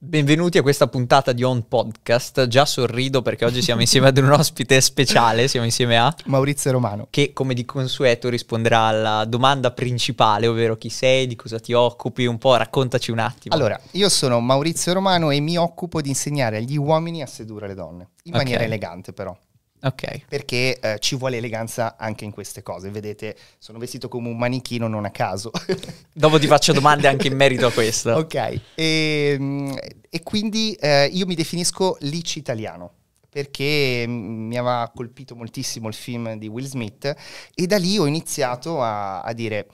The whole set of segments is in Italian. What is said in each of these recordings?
Benvenuti a questa puntata di On Podcast. Già sorrido perché oggi siamo insieme ad un ospite speciale, siamo insieme a Maurizio Romano, che come di consueto risponderà alla domanda principale, ovvero chi sei, di cosa ti occupi, un po' raccontaci un attimo. Allora, io sono Maurizio Romano e mi occupo di insegnare agli uomini a sedurre le donne, in okay. maniera elegante però. Ok. Perché eh, ci vuole eleganza anche in queste cose. Vedete, sono vestito come un manichino non a caso. Dopo ti faccio domande anche in merito a questo. Ok. E, ehm, e quindi eh, io mi definisco lic italiano perché mm, mi aveva colpito moltissimo il film di Will Smith e da lì ho iniziato a, a dire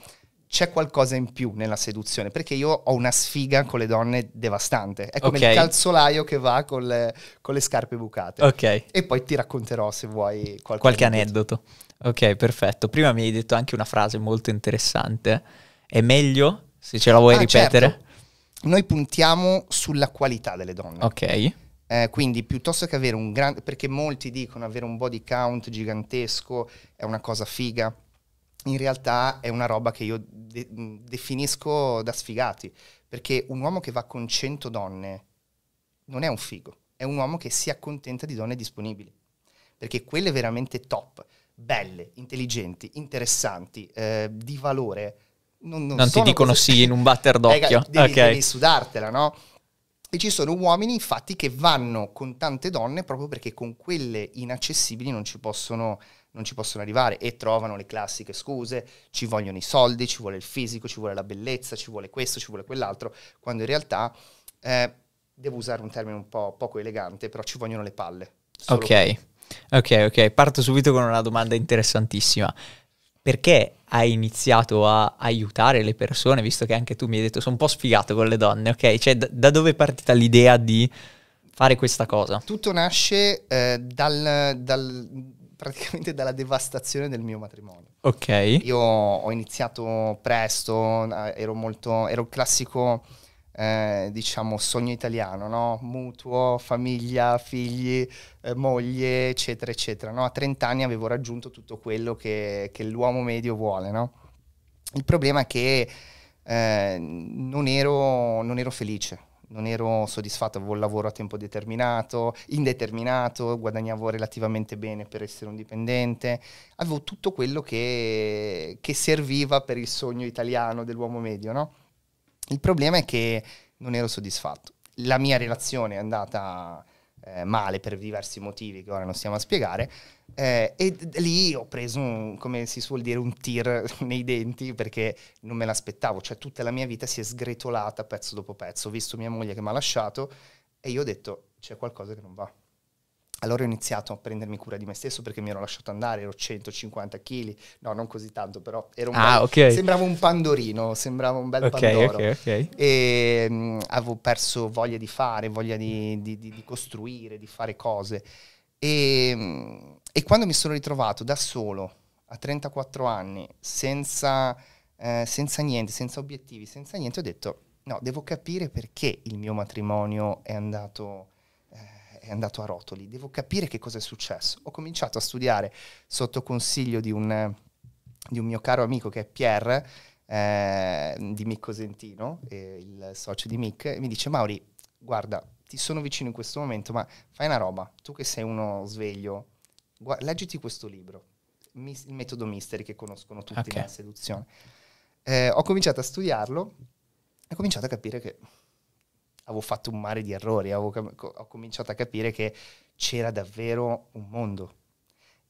c'è qualcosa in più nella seduzione, perché io ho una sfiga con le donne devastante. È come okay. il calzolaio che va con le, con le scarpe bucate. Ok. E poi ti racconterò se vuoi qualche, qualche aneddoto. aneddoto. Ok, perfetto. Prima mi hai detto anche una frase molto interessante. È meglio, se ce la vuoi ah, ripetere? Certo. Noi puntiamo sulla qualità delle donne. Ok. Eh, quindi piuttosto che avere un grande, perché molti dicono avere un body count gigantesco è una cosa figa, in realtà è una roba che io de- definisco da sfigati, perché un uomo che va con 100 donne non è un figo, è un uomo che si accontenta di donne disponibili, perché quelle veramente top, belle, intelligenti, interessanti, eh, di valore, non, non, non ti dicono cose... sì in un batter eh, d'occhio. Eh, devi, okay. devi sudartela, no? E ci sono uomini infatti che vanno con tante donne proprio perché con quelle inaccessibili non ci possono non ci possono arrivare e trovano le classiche scuse, ci vogliono i soldi, ci vuole il fisico, ci vuole la bellezza, ci vuole questo, ci vuole quell'altro, quando in realtà, eh, devo usare un termine un po' poco elegante, però ci vogliono le palle. Ok, ok, ok, parto subito con una domanda interessantissima. Perché hai iniziato a aiutare le persone, visto che anche tu mi hai detto sono un po' sfigato con le donne, ok? Cioè da, da dove è partita l'idea di fare questa cosa? Tutto nasce eh, dal, dal praticamente dalla devastazione del mio matrimonio. Ok. Io ho iniziato presto, eh, ero molto, ero il classico, eh, diciamo, sogno italiano, no? Mutuo, famiglia, figli, eh, moglie, eccetera, eccetera, no? A 30 anni avevo raggiunto tutto quello che, che l'uomo medio vuole, no? Il problema è che eh, non, ero, non ero felice non ero soddisfatto, avevo un lavoro a tempo determinato, indeterminato, guadagnavo relativamente bene per essere un dipendente, avevo tutto quello che, che serviva per il sogno italiano dell'uomo medio, no? Il problema è che non ero soddisfatto. La mia relazione è andata eh, male per diversi motivi che ora non stiamo a spiegare. Eh, e lì ho preso, un, come si suol dire, un tir nei denti perché non me l'aspettavo, cioè tutta la mia vita si è sgretolata pezzo dopo pezzo. Ho visto mia moglie che mi ha lasciato e io ho detto c'è qualcosa che non va. Allora ho iniziato a prendermi cura di me stesso perché mi ero lasciato andare, ero 150 kg, no, non così tanto, però ero un ah, bel, okay. sembravo un pandorino, sembrava un bel okay, pandoro. Okay, okay. E ehm, mh, avevo perso voglia di fare, voglia di, di, di, di costruire, di fare cose. E, ehm, mh, e quando mi sono ritrovato da solo, a 34 anni, senza, eh, senza niente, senza obiettivi, senza niente, ho detto, no, devo capire perché il mio matrimonio è andato è andato a rotoli, devo capire che cosa è successo. Ho cominciato a studiare sotto consiglio di un, di un mio caro amico che è Pierre, eh, di Mick eh, il socio di Mick, e mi dice Mauri, guarda, ti sono vicino in questo momento, ma fai una roba, tu che sei uno sveglio, gu- leggiti questo libro, il metodo misteri che conoscono tutti okay. nella seduzione. Eh, ho cominciato a studiarlo e ho cominciato a capire che avevo fatto un mare di errori, avevo, ho cominciato a capire che c'era davvero un mondo.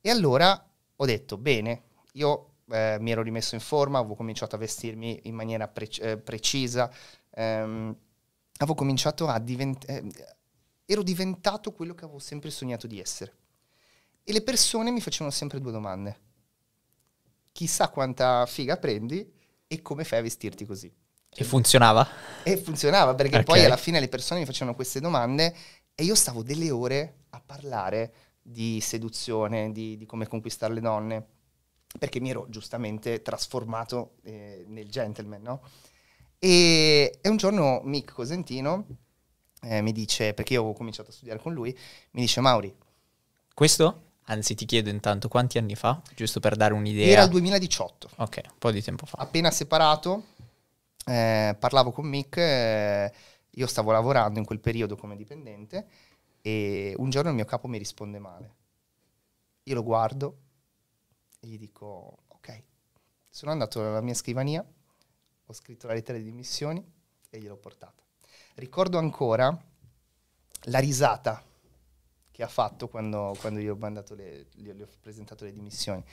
E allora ho detto, bene, io eh, mi ero rimesso in forma, avevo cominciato a vestirmi in maniera pre- eh, precisa, ehm, avevo cominciato a diventare... Eh, ero diventato quello che avevo sempre sognato di essere. E le persone mi facevano sempre due domande. Chissà quanta figa prendi e come fai a vestirti così. E funzionava? E funzionava perché okay. poi alla fine le persone mi facevano queste domande e io stavo delle ore a parlare di seduzione, di, di come conquistare le donne, perché mi ero giustamente trasformato eh, nel gentleman, no? E, e, un giorno Mick Cosentino eh, mi dice, perché io ho cominciato a studiare con lui, mi dice Mauri. Questo? Anzi, ti chiedo intanto quanti anni fa, giusto per dare un'idea. Era il 2018. Ok, un po' di tempo fa. Appena separato, eh, parlavo con Mick, eh, io stavo lavorando in quel periodo come dipendente e un giorno il mio capo mi risponde male. Io lo guardo e gli dico, ok, sono andato alla mia scrivania, ho scritto la lettera di dimissioni e gliel'ho portata. Ricordo ancora la risata che ha fatto quando, quando gli, ho le, gli, ho presentato le dimissioni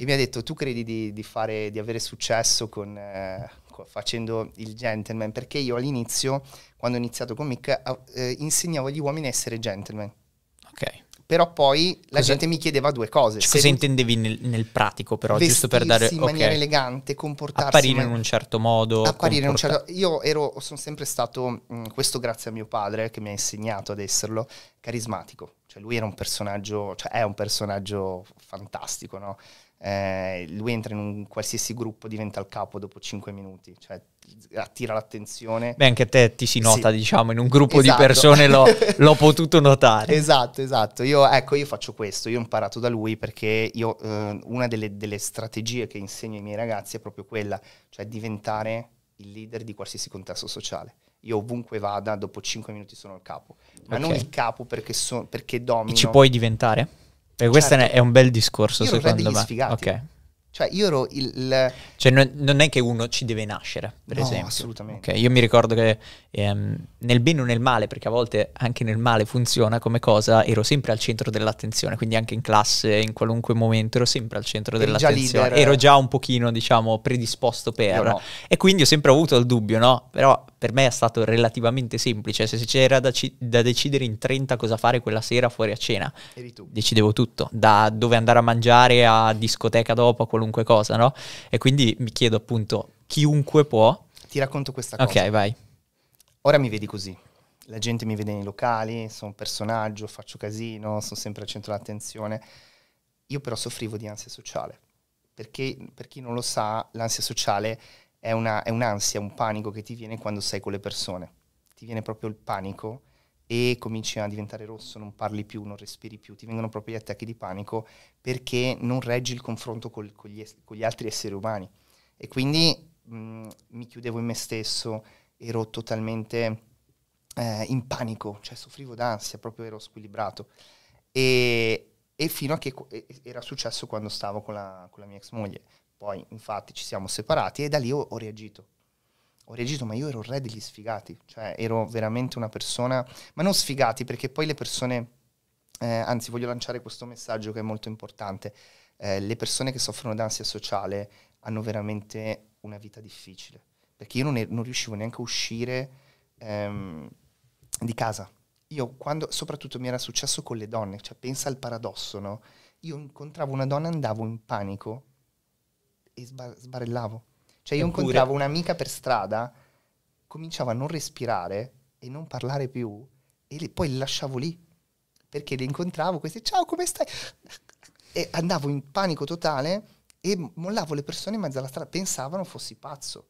e mi ha detto tu credi di, di, fare, di avere successo con, eh, facendo il gentleman perché io all'inizio quando ho iniziato con Mick eh, insegnavo agli uomini a essere gentleman ok però poi la gente mi chiedeva due cose. Cioè, cosa intendevi nel, nel pratico però, giusto per dare... in okay. maniera elegante, comportarsi... Apparire in, in un certo modo. Apparire in un certo... Io ero, sono sempre stato, mh, mm, questo grazie a mio padre che mi ha insegnato ad esserlo, carismatico. Cioè lui era un personaggio, cioè è un personaggio fantastico, no? eh, lui entra in un qualsiasi gruppo, diventa il capo dopo 5 minuti, cioè attira l'attenzione. Beh, anche te ti si nota, sì. diciamo, in un gruppo esatto. di persone l'ho, l'ho, potuto notare. Esatto, esatto. Io, ecco, io faccio questo, io ho imparato da lui perché io, eh, una delle, delle strategie che insegno ai miei ragazzi è proprio quella, cioè diventare il leader di qualsiasi contesto sociale io ovunque vada, dopo 5 minuti sono il capo. Ma okay. non il capo perché, so, perché domino. E ci puoi diventare? Perché certo. questo è un bel discorso, Io secondo me. Sfigati. Ok. Cioè, io ero il. Cioè, non, è che uno ci deve nascere, per no, esempio. Assolutamente. Okay? Io mi ricordo che ehm, nel bene o nel male, perché a volte anche nel male funziona come cosa, ero sempre al centro dell'attenzione, quindi anche in classe, in qualunque momento, ero sempre al centro eri dell'attenzione. Già ero già un pochino, diciamo, predisposto per. No. E quindi ho sempre avuto il dubbio, no? Però per me è stato relativamente semplice. Cioè se c'era da, ci- da decidere in 30 cosa fare quella sera fuori a cena, decidevo tutto, da dove andare a mangiare a discoteca dopo, a quello qualunque cosa, no? E quindi mi chiedo appunto, chiunque può... Ti racconto questa cosa. Ok, vai. Ora mi vedi così. La gente mi vede nei locali, sono un personaggio, faccio casino, sono sempre al centro dell'attenzione. Io però soffrivo di ansia sociale. Perché per chi non lo sa, l'ansia sociale è, una, è un'ansia, un panico che ti viene quando sei con le persone. Ti viene proprio il panico e cominci a diventare rosso, non parli più, non respiri più, ti vengono proprio gli attacchi di panico perché non reggi il confronto col, con, gli, con, gli, altri esseri umani. E quindi mh, mhmm, mi chiudevo in me stesso, ero totalmente eh, in panico, cioè soffrivo d'ansia, proprio ero squilibrato. E, e fino a che e, era successo quando stavo con la, con la mia ex moglie. Poi infatti ci siamo separati e da lì ho, ho reagito ho reagito, ma io ero il re degli sfigati, cioè ero veramente una persona, ma non sfigati perché poi le persone, eh, anzi voglio lanciare questo messaggio che è molto importante, eh, le persone che soffrono d'ansia sociale hanno veramente una vita difficile, perché io non, è, non riuscivo neanche a uscire ehm, di casa. Io quando, soprattutto mi era successo con le donne, cioè pensa al paradosso, no? Io incontravo una donna, andavo in panico e sbar sbarellavo cioè io Eppure... incontravo un'amica per strada, cominciavo a non respirare e non parlare più e li, poi le lasciavo lì perché le incontravo queste ciao come stai e andavo in panico totale e mollavo le persone in mezzo alla strada pensavano fossi pazzo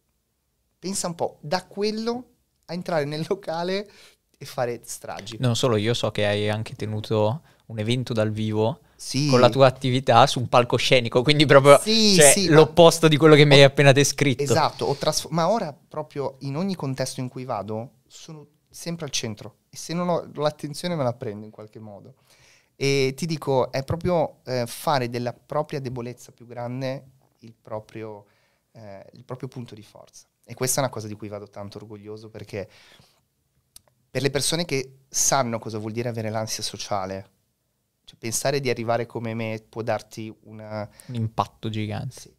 pensa un po' da quello a entrare nel locale e fare stragi non solo io so che hai anche tenuto un evento dal vivo sì. con la tua attività su un palcoscenico, quindi proprio sì, cioè, sì, l'opposto di quello che ho, mi hai appena descritto. Esatto, trasfo- ma ora proprio in ogni contesto in cui vado sono sempre al centro e se non ho l'attenzione me la prendo in qualche modo. E ti dico, è proprio eh, fare della propria debolezza più grande il proprio, eh, il proprio punto di forza. E questa è una cosa di cui vado tanto orgoglioso perché per le persone che sanno cosa vuol dire avere l'ansia sociale, cioè, pensare di arrivare come me può darti una... un impatto gigante. Sì.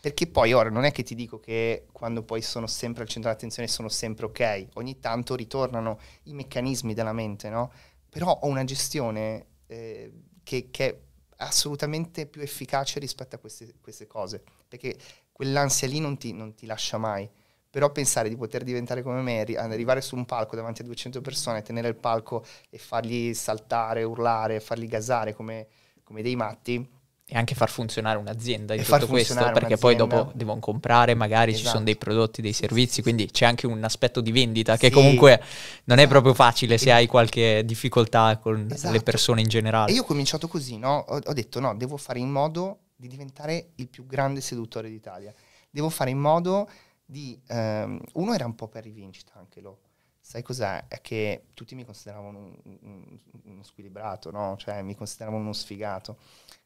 Perché poi ora non è che ti dico che quando poi sono sempre al centro dell'attenzione sono sempre ok, ogni tanto ritornano i meccanismi della mente, no? Però ho una gestione eh, che, che, è assolutamente più efficace rispetto a queste, queste cose, perché quell'ansia lì non ti, non ti lascia mai però pensare di poter diventare come me, arrivare su un palco davanti a 200 persone, tenere il palco e fargli saltare, urlare, fargli gasare come, come dei matti. E anche far funzionare un'azienda di tutto questo, perché poi dopo devono comprare, magari esatto. ci sono esatto. dei prodotti, dei servizi, quindi c'è anche un aspetto di vendita che comunque non è esatto. proprio facile se hai qualche difficoltà con esatto. le persone in generale. E io ho cominciato così, no? ho, ho detto no, devo fare in modo di diventare il più grande seduttore d'Italia, devo fare in modo di... Um, uno era un po' per rivincita anche lo. Sai cos'è? È che tutti mi consideravano un, un, uno squilibrato, no? Cioè mi consideravano uno sfigato.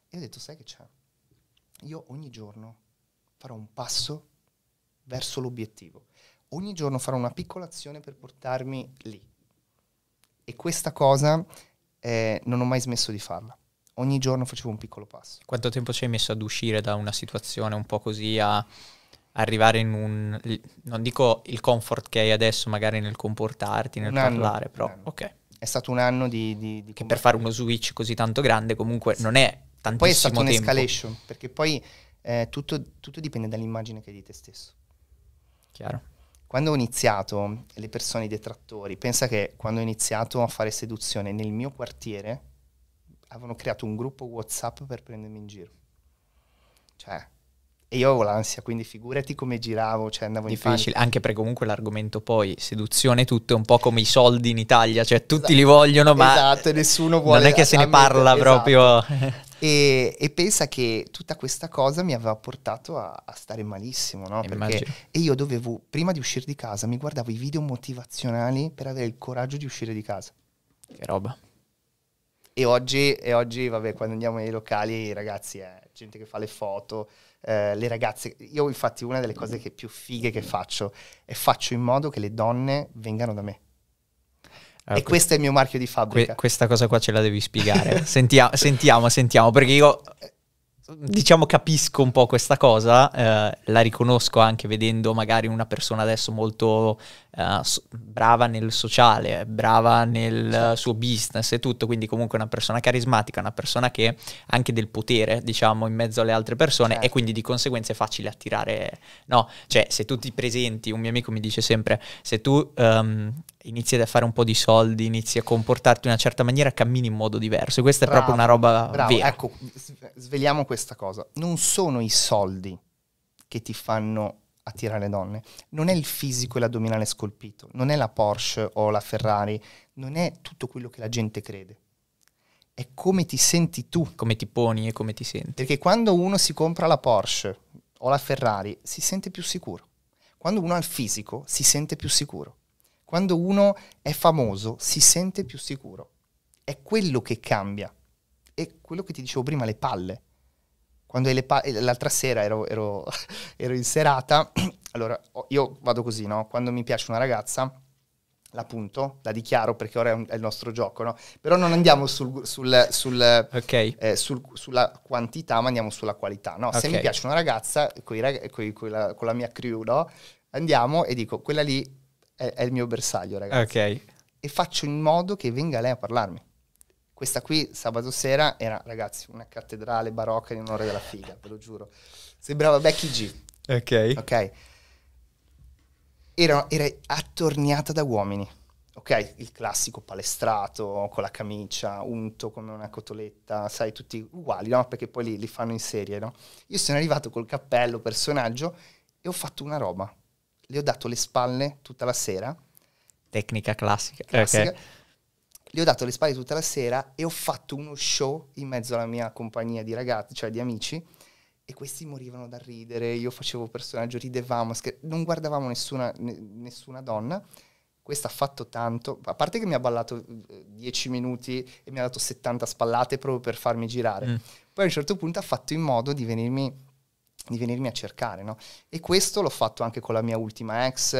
E ho detto, sai che c'è? Io ogni giorno farò un passo verso l'obiettivo. Ogni giorno farò una piccola azione per portarmi lì. E questa cosa eh, non ho mai smesso di farla. Ogni giorno facevo un piccolo passo. Quanto tempo ci hai messo ad uscire da una situazione un po' così a arrivare in un... non dico il comfort che hai adesso magari nel comportarti, nel un parlare, anno, però ok. È stato un anno di... di, di che per fare uno switch così tanto grande comunque sì. non è tantissimo Poi è stata un'escalation, perché poi eh, tutto, tutto dipende dall'immagine che hai di te stesso. Chiaro. Quando ho iniziato, le persone, i detrattori, pensa che quando ho iniziato a fare seduzione nel mio quartiere, avevano creato un gruppo WhatsApp per prendermi in giro. Cioè, e io avevo l'ansia, quindi figurati come giravo, cioè andavo Difficile, in anche perché comunque l'argomento poi seduzione tutto è un po' come i soldi in Italia, cioè tutti esatto, li vogliono ma esatto, nessuno vuole non è che se ne parla esatto. proprio. E, e, pensa che tutta questa cosa mi aveva portato a, a stare malissimo, no? Eh, perché, e io dovevo, prima di uscire di casa, mi guardavo i video motivazionali per avere il coraggio di uscire di casa. Che roba. E oggi, e oggi vabbè, quando andiamo nei locali, ragazzi, è eh, gente che fa le foto, eh, le ragazze. Io infatti una delle cose che più fighe che faccio è faccio in modo che le donne vengano da me. Allora, ah, e questo è il mio marchio di fabbrica. Que- questa cosa qua ce la devi spiegare. sentiamo, sentiamo, sentiamo, perché io diciamo capisco un po' questa cosa, eh, la riconosco anche vedendo magari una persona adesso molto eh, so- brava nel sociale, brava nel uh, suo business e tutto, quindi comunque una persona carismatica, una persona che ha anche del potere, diciamo, in mezzo alle altre persone certo. e quindi di conseguenza è facile attirare, no? Cioè se tu ti presenti, un mio amico mi dice sempre, se tu um, inizi a fare un po' di soldi, inizi a comportarti in una certa maniera, cammini in modo diverso. E questa bravo, è proprio una roba bravo, vera. Ecco, sveliamo questa cosa. Non sono i soldi che ti fanno attirare le donne, non è il fisico e l'addominale scolpito, non è la Porsche o la Ferrari, non è tutto quello che la gente crede. È come ti senti tu. Come ti poni e come ti senti. Perché quando uno si compra la Porsche o la Ferrari si sente più sicuro. Quando uno ha il fisico si sente più sicuro quando uno è famoso si sente più sicuro. È quello che cambia. È quello che ti dicevo prima, le palle. Quando hai le palle, eh, l'altra sera ero, ero, ero in serata, allora io vado così, no? Quando mi piace una ragazza, la punto, la dichiaro perché ora è, un, è il nostro gioco, no? Però non andiamo sul, sul, sul, okay. eh, sulla quantità, ma andiamo sulla qualità, no? okay. Se mi piace una ragazza, coi, coi, coi, la, con la mia crew, no? Andiamo e dico, quella lì è, è il mio bersaglio, ragazzi. Ok. E faccio in modo che venga lei a parlarmi. Questa qui, sabato sera, era, ragazzi, una cattedrale barocca in onore della figa, ve lo giuro. Sembrava Becky G. Ok. Ok. Era, era attorniata da uomini. Ok, il classico palestrato con la camicia, unto come una cotoletta, sai, tutti uguali, no? Perché poi li, li fanno in serie, no? Io sono arrivato col cappello, personaggio, e ho fatto una roba le ho dato le spalle tutta la sera. Tecnica classica. Eh, classica. Okay. Le ho dato le spalle tutta la sera e ho fatto uno show in mezzo alla mia compagnia di ragazzi, cioè di amici, e questi morivano da ridere, io facevo personaggio, ridevamo, scher- non guardavamo nessuna, ne- nessuna donna. Questa ha fatto tanto, a parte che mi ha ballato 10 eh, minuti e mi ha dato 70 spallate proprio per farmi girare. Mm. Poi a un certo punto ha fatto in modo di venirmi di venirmi a cercare, no? E questo l'ho fatto anche con la mia ultima ex,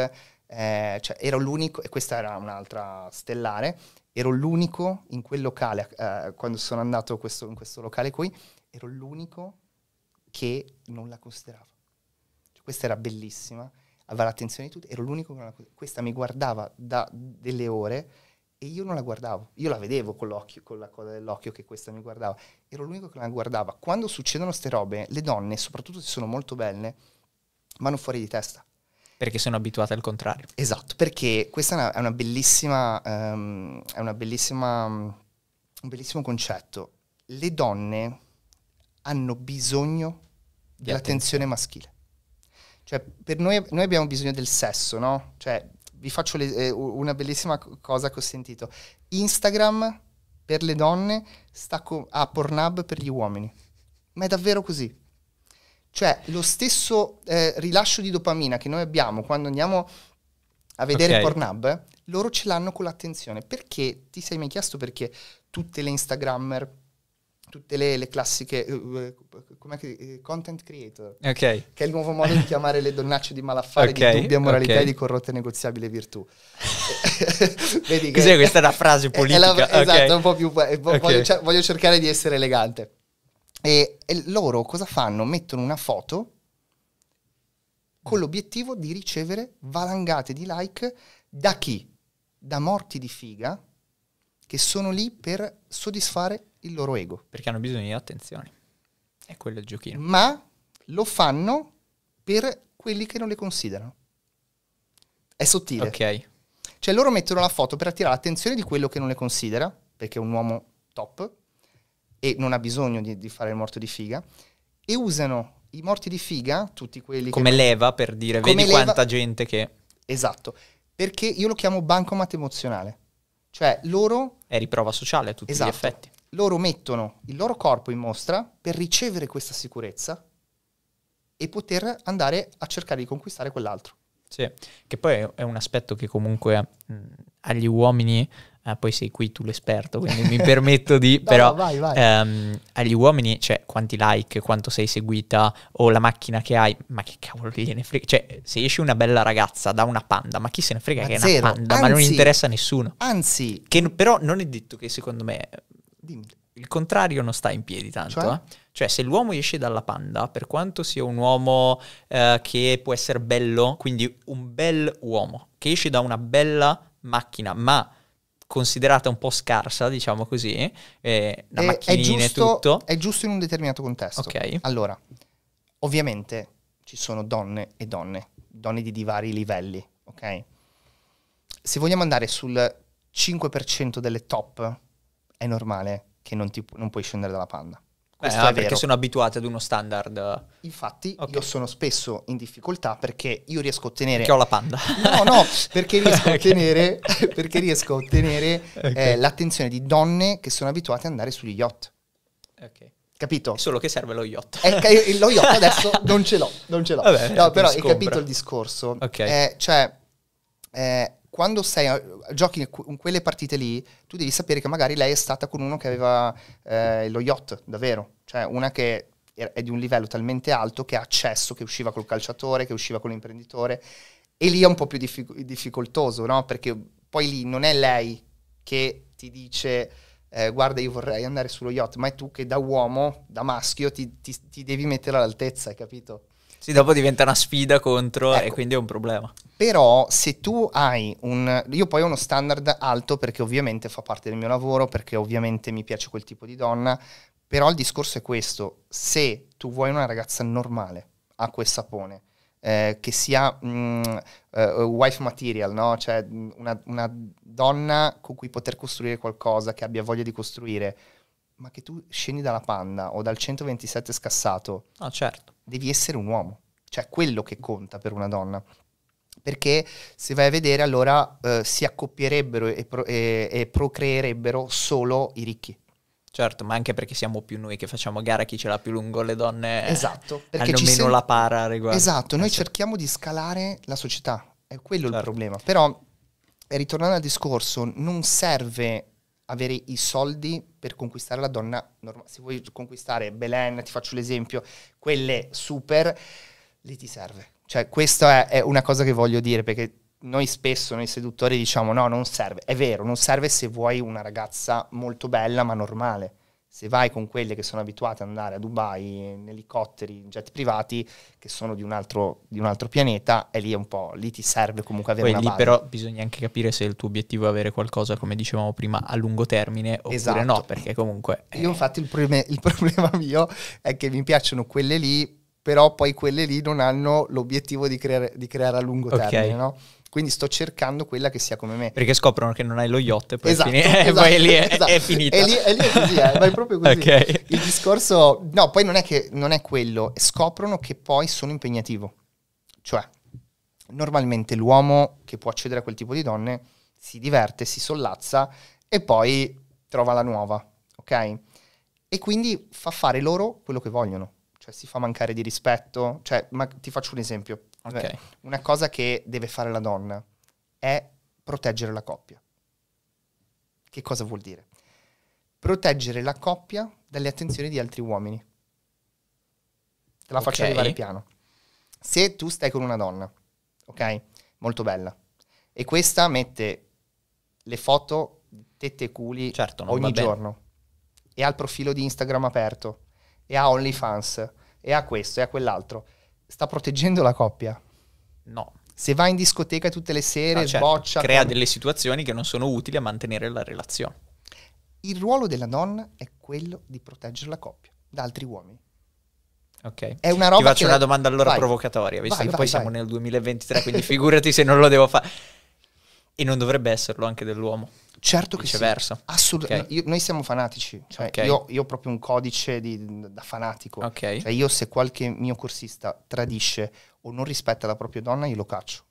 eh, cioè ero l'unico, e questa era un'altra stellare, ero l'unico in quel locale, eh, quando sono andato questo, in questo locale qui, ero l'unico che non la considerava. Cioè, questa era bellissima, aveva l'attenzione di tutti, ero l'unico che non la considerava. Questa mi guardava da delle ore, e io non la guardavo, io la vedevo con l'occhio, con la coda dell'occhio che questa mi guardava, ero l'unico che la guardava. Quando succedono queste robe, le donne, soprattutto se sono molto belle, vanno fuori di testa. Perché sono abituate al contrario. Esatto, perché questa è una, bellissima, um, è una bellissima, un bellissimo concetto. Le donne hanno bisogno dell'attenzione maschile. Cioè, per noi, noi abbiamo bisogno del sesso, no? Cioè, vi faccio le, eh, una bellissima cosa che ho sentito. Instagram per le donne sta co- a Pornhub per gli uomini. Ma è davvero così. Cioè, lo stesso eh, rilascio di dopamina che noi abbiamo quando andiamo a vedere okay. Pornhub, loro ce l'hanno con l'attenzione. Perché? Ti sei mai chiesto perché tutte le Instagrammer tutte le, le classiche eh, eh, eh, eh, content creator, okay. che è il nuovo modo di chiamare le donnacce di malaffare, okay. di dubbia moralità okay. e di corrotta e negoziabile virtù. Vedi che Cos'è questa è una frase politica? È la, esatto, un po' più... Voglio, voglio, cercare di essere elegante. E, e loro cosa fanno? Mettono una foto con l'obiettivo di ricevere valangate di like da chi? Da morti di figa che sono lì per soddisfare il loro ego. Perché hanno bisogno di attenzione. È quello il giochino. Ma lo fanno per quelli che non le considerano. È sottile. Ok. Cioè loro mettono la foto per attirare l'attenzione di quello che non le considera, perché è un uomo top e non ha bisogno di, di fare il morto di figa, e usano i morti di figa, tutti quelli... Come che... leva per dire, Come vedi leva... quanta gente che... Esatto, perché io lo chiamo bancomat emozionale. Cioè loro... È riprova sociale a tutti esatto. gli effetti loro mettono il loro corpo in mostra per ricevere questa sicurezza e poter andare a cercare di conquistare quell'altro. Sì, che poi è un aspetto che comunque mh, agli uomini, eh, poi sei qui tu l'esperto, quindi mi permetto di, no, però vai, vai. Ehm, agli uomini, cioè quanti like, quanto sei seguita o la macchina che hai, ma che cavolo gliene frega, cioè se esce una bella ragazza da una panda, ma chi se ne frega ma che zero. è una panda, anzi, ma non interessa a nessuno. Anzi. Che però non è detto che secondo me Dimmi. Il contrario non sta in piedi tanto. Cioè? Eh? cioè? se l'uomo esce dalla panda, per quanto sia un uomo eh, che può essere bello, quindi un bel uomo che esce da una bella macchina, ma considerata un po' scarsa, diciamo così, eh, una eh, e macchinina è giusto, e tutto. È giusto in un determinato contesto. Ok. Allora, ovviamente ci sono donne e donne, donne di vari livelli, ok? Se vogliamo andare sul 5% delle top è normale che non, ti, non puoi scendere dalla panna. Eh, Questo Beh, ah, perché sono abituati ad uno standard. Infatti, okay. io sono spesso in difficoltà perché io riesco a ottenere. Che ho la panda. No, no, perché riesco a ottenere, perché riesco a ottenere okay. eh, l'attenzione di donne che sono abituate ad andare sugli yacht. Ok. Capito? Solo che serve lo yacht. eh, lo yacht adesso non ce l'ho, non ce l'ho. Vabbè, no, però hai capito il discorso. Ok. Eh, cioè, eh, quando sei, giochi in quelle partite lì, tu devi sapere che magari lei è stata con uno che aveva eh, lo yacht, davvero. Cioè una che è di un livello talmente alto che ha accesso, che usciva col calciatore, che usciva con l'imprenditore. E lì è un po' più diffic- difficoltoso, no? Perché poi lì non è lei che ti dice eh, guarda io vorrei andare sullo yacht, ma è tu che da uomo, da maschio, ti, ti, ti devi mettere all'altezza, hai capito? Sì, dopo diventa una sfida contro ecco. e quindi è un problema. Però se tu hai un... Io poi ho uno standard alto perché ovviamente fa parte del mio lavoro, perché ovviamente mi piace quel tipo di donna, però il discorso è questo, se tu vuoi una ragazza normale, a quel sapone, eh, che sia mh, mm, eh, uh, wife material, no? cioè mm, una, una donna con cui poter costruire qualcosa, che abbia voglia di costruire, ma che tu scendi dalla panda o dal 127 scassato, ah, certo. devi essere un uomo, cioè quello che conta per una donna. Perché se vai a vedere allora eh, si accoppierebbero e, pro- e-, e procreerebbero solo i ricchi. Certo, ma anche perché siamo più noi che facciamo gara chi ce l'ha più lungo, le donne eh, esatto, perché hanno meno sem- la para riguardo. Esatto, noi eh, certo. cerchiamo di scalare la società, è quello certo. il problema. Però, ritornando al discorso, non serve avere i soldi per conquistare la donna normale. Se vuoi conquistare Belen, ti faccio l'esempio, quelle super, lì ti serve. Cioè, questa è, è una cosa che voglio dire perché noi spesso, noi seduttori, diciamo no, non serve. È vero, non serve se vuoi una ragazza molto bella ma normale se vai con quelle che sono abituate ad andare a Dubai in elicotteri, in jet privati, che sono di un altro, di un altro pianeta, è lì un po', lì ti serve comunque avere Poi, una lì base. però bisogna anche capire se il tuo obiettivo è avere qualcosa, come dicevamo prima, a lungo termine oppure esatto. no, perché comunque... Io infatti il, problema, il problema mio è che mi piacciono quelle lì, però poi quelle lì non hanno l'obiettivo di, creare, di creare a lungo okay. termine, no? Quindi sto cercando quella che sia come me. Perché scoprono che non hai lo yacht e poi, esatto, è, esatto, esatto poi lì esatto. è finita. E lì, lì, è così, eh, ma è proprio così. Okay. Il discorso, no, poi non è che non è quello, scoprono che poi sono impegnativo. Cioè, normalmente l'uomo che può accedere a quel tipo di donne si diverte, si sollazza e poi trova la nuova, ok? E quindi fa fare loro quello che vogliono, cioè si fa mancare di rispetto, cioè, ma ti faccio un esempio, Okay. Cioè, una cosa che deve fare la donna è proteggere la coppia. Che cosa vuol dire? Proteggere la coppia dalle attenzioni di altri uomini. Te la okay. faccio arrivare piano. Se tu stai con una donna, ok? Molto bella. E questa mette le foto tette e culi certo, ogni giorno. Bene. E ha il profilo di Instagram aperto. E ha OnlyFans. E ha questo e ha quell'altro sta proteggendo la coppia. No. Se va in discoteca tutte le sere, ah, certo. boccia... Crea con... delle situazioni che non sono utili a mantenere la relazione. Il ruolo della donna è quello di proteggere la coppia da altri uomini. Ok. È una roba Ti faccio una la... domanda allora vai. provocatoria, visto vai, che vai, poi siamo nel 2023, quindi figurati se non lo devo fare. E non dovrebbe esserlo anche dell'uomo. Certo che Viceversa. sì. Assolutamente. Okay. Noi siamo fanatici. Cioè, okay. io, io, ho proprio un codice di, da fanatico. Okay. Cioè, io se qualche mio corsista tradisce o non rispetta la propria donna, io lo caccio.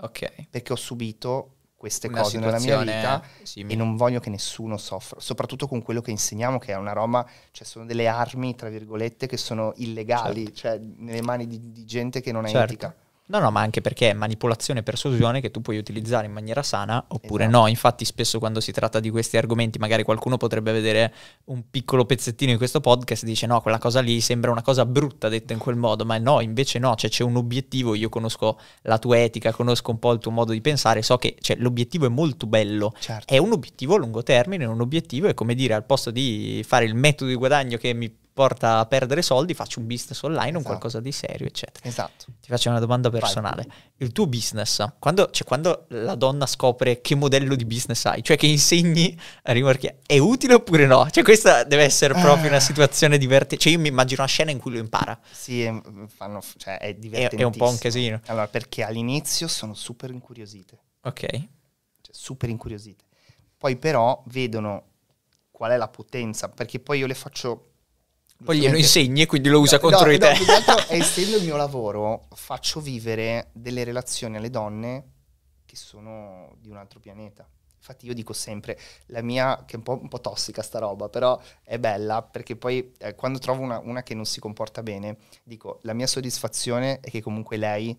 Ok. Perché ho subito queste una cose nella mia vita simile. e non voglio che nessuno soffra, soprattutto con quello che insegniamo che è una Roma, cioè sono delle armi tra virgolette che sono illegali, certo. cioè nelle mani di, di gente che non è certo. etica. No, no, ma anche perché è manipolazione e persuasione che tu puoi utilizzare in maniera sana oppure esatto. no. Infatti spesso quando si tratta di questi argomenti magari qualcuno potrebbe vedere un piccolo pezzettino di questo podcast e dice no, quella cosa lì sembra una cosa brutta detta in quel modo, ma no, invece no, cioè c'è un obiettivo, io conosco la tua etica, conosco un po' il tuo modo di pensare, so che cioè, l'obiettivo è molto bello, certo. è un obiettivo a lungo termine, un obiettivo è come dire al posto di fare il metodo di guadagno che mi porta a perdere soldi, faccio un business online, esatto. un qualcosa di serio, eccetera. Esatto. Ti faccio una domanda personale. Vai. Il tuo business, quando, cioè, quando, la donna scopre che modello di business hai, cioè che insegni a rimorchia, è utile oppure no? Cioè questa deve essere proprio una ah. situazione divertente. Cioè io mi immagino una scena in cui lo impara. Sì, è, mm, fanno, cioè, è divertente. È, è un po' un casino. Allora, perché all'inizio sono super incuriosite. Ok. Cioè, super incuriosite. Poi però vedono qual è la potenza, perché poi io le faccio poi glielo insegni e quindi lo usa no, contro no, di te. No, altro, essendo il mio lavoro, faccio vivere delle relazioni alle donne che sono di un altro pianeta. Infatti io dico sempre, la mia, che è un po', un po tossica sta roba, però è bella, perché poi eh, quando trovo una, una che non si comporta bene, dico, la mia soddisfazione è che comunque lei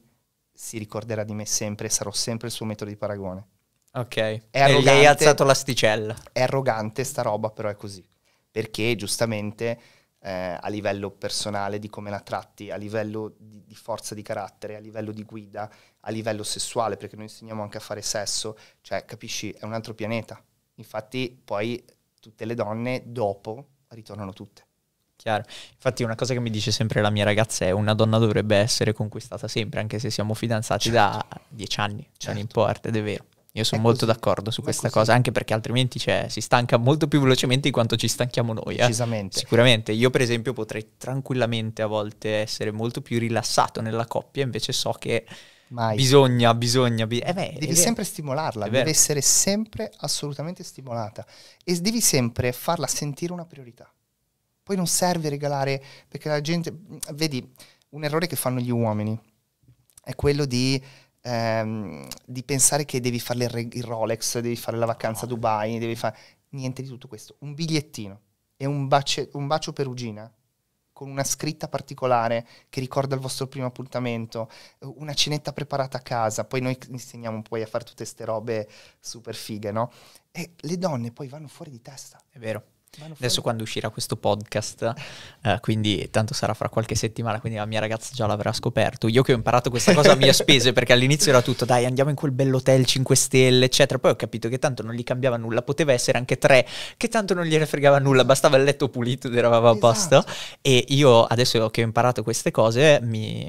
si ricorderà di me sempre, sarò sempre il suo metodo di paragone. Ok, è e gli hai alzato l'asticella. È arrogante sta roba, però è così. Perché giustamente eh, a livello personale, di come la tratti, a livello di, di, forza di carattere, a livello di guida, a livello sessuale, perché noi insegniamo anche a fare sesso, cioè capisci, è un altro pianeta. Infatti poi tutte le donne dopo ritornano tutte. Chiaro, infatti una cosa che mi dice sempre la mia ragazza è una donna dovrebbe essere conquistata sempre, anche se siamo fidanzati certo. da dieci anni, certo. non importa, ed è vero. Io sono molto d'accordo su questa cosa, anche perché altrimenti cioè, si stanca molto più velocemente di quanto ci stanchiamo noi. Eh? Decisamente. Sicuramente. Io, per esempio, potrei tranquillamente a volte essere molto più rilassato nella coppia, invece so che Mai. bisogna, bisogna. Bi- eh beh, devi sempre stimolarla, deve essere sempre assolutamente stimolata e devi sempre farla sentire una priorità. Poi non serve regalare, perché la gente, vedi, un errore che fanno gli uomini è quello di ehm, di pensare che devi fare il, Rolex, devi fare la vacanza a Dubai, devi fare niente di tutto questo. Un bigliettino e un, bacio, un bacio perugina con una scritta particolare che ricorda il vostro primo appuntamento, una cenetta preparata a casa, poi noi insegniamo poi a fare tutte queste robe super fighe, no? E le donne poi vanno fuori di testa. È vero. Adesso quando uscirà questo podcast, eh, quindi tanto sarà fra qualche settimana, quindi la mia ragazza già l'avrà scoperto. Io che ho imparato questa cosa a mie spese, perché all'inizio era tutto, dai andiamo in quel bell'hotel 5 stelle, eccetera. Poi ho capito che tanto non gli cambiava nulla, poteva essere anche 3, che tanto non gliene fregava nulla, bastava il letto pulito ed eravamo a posto. Esatto. E io adesso che ho imparato queste cose mi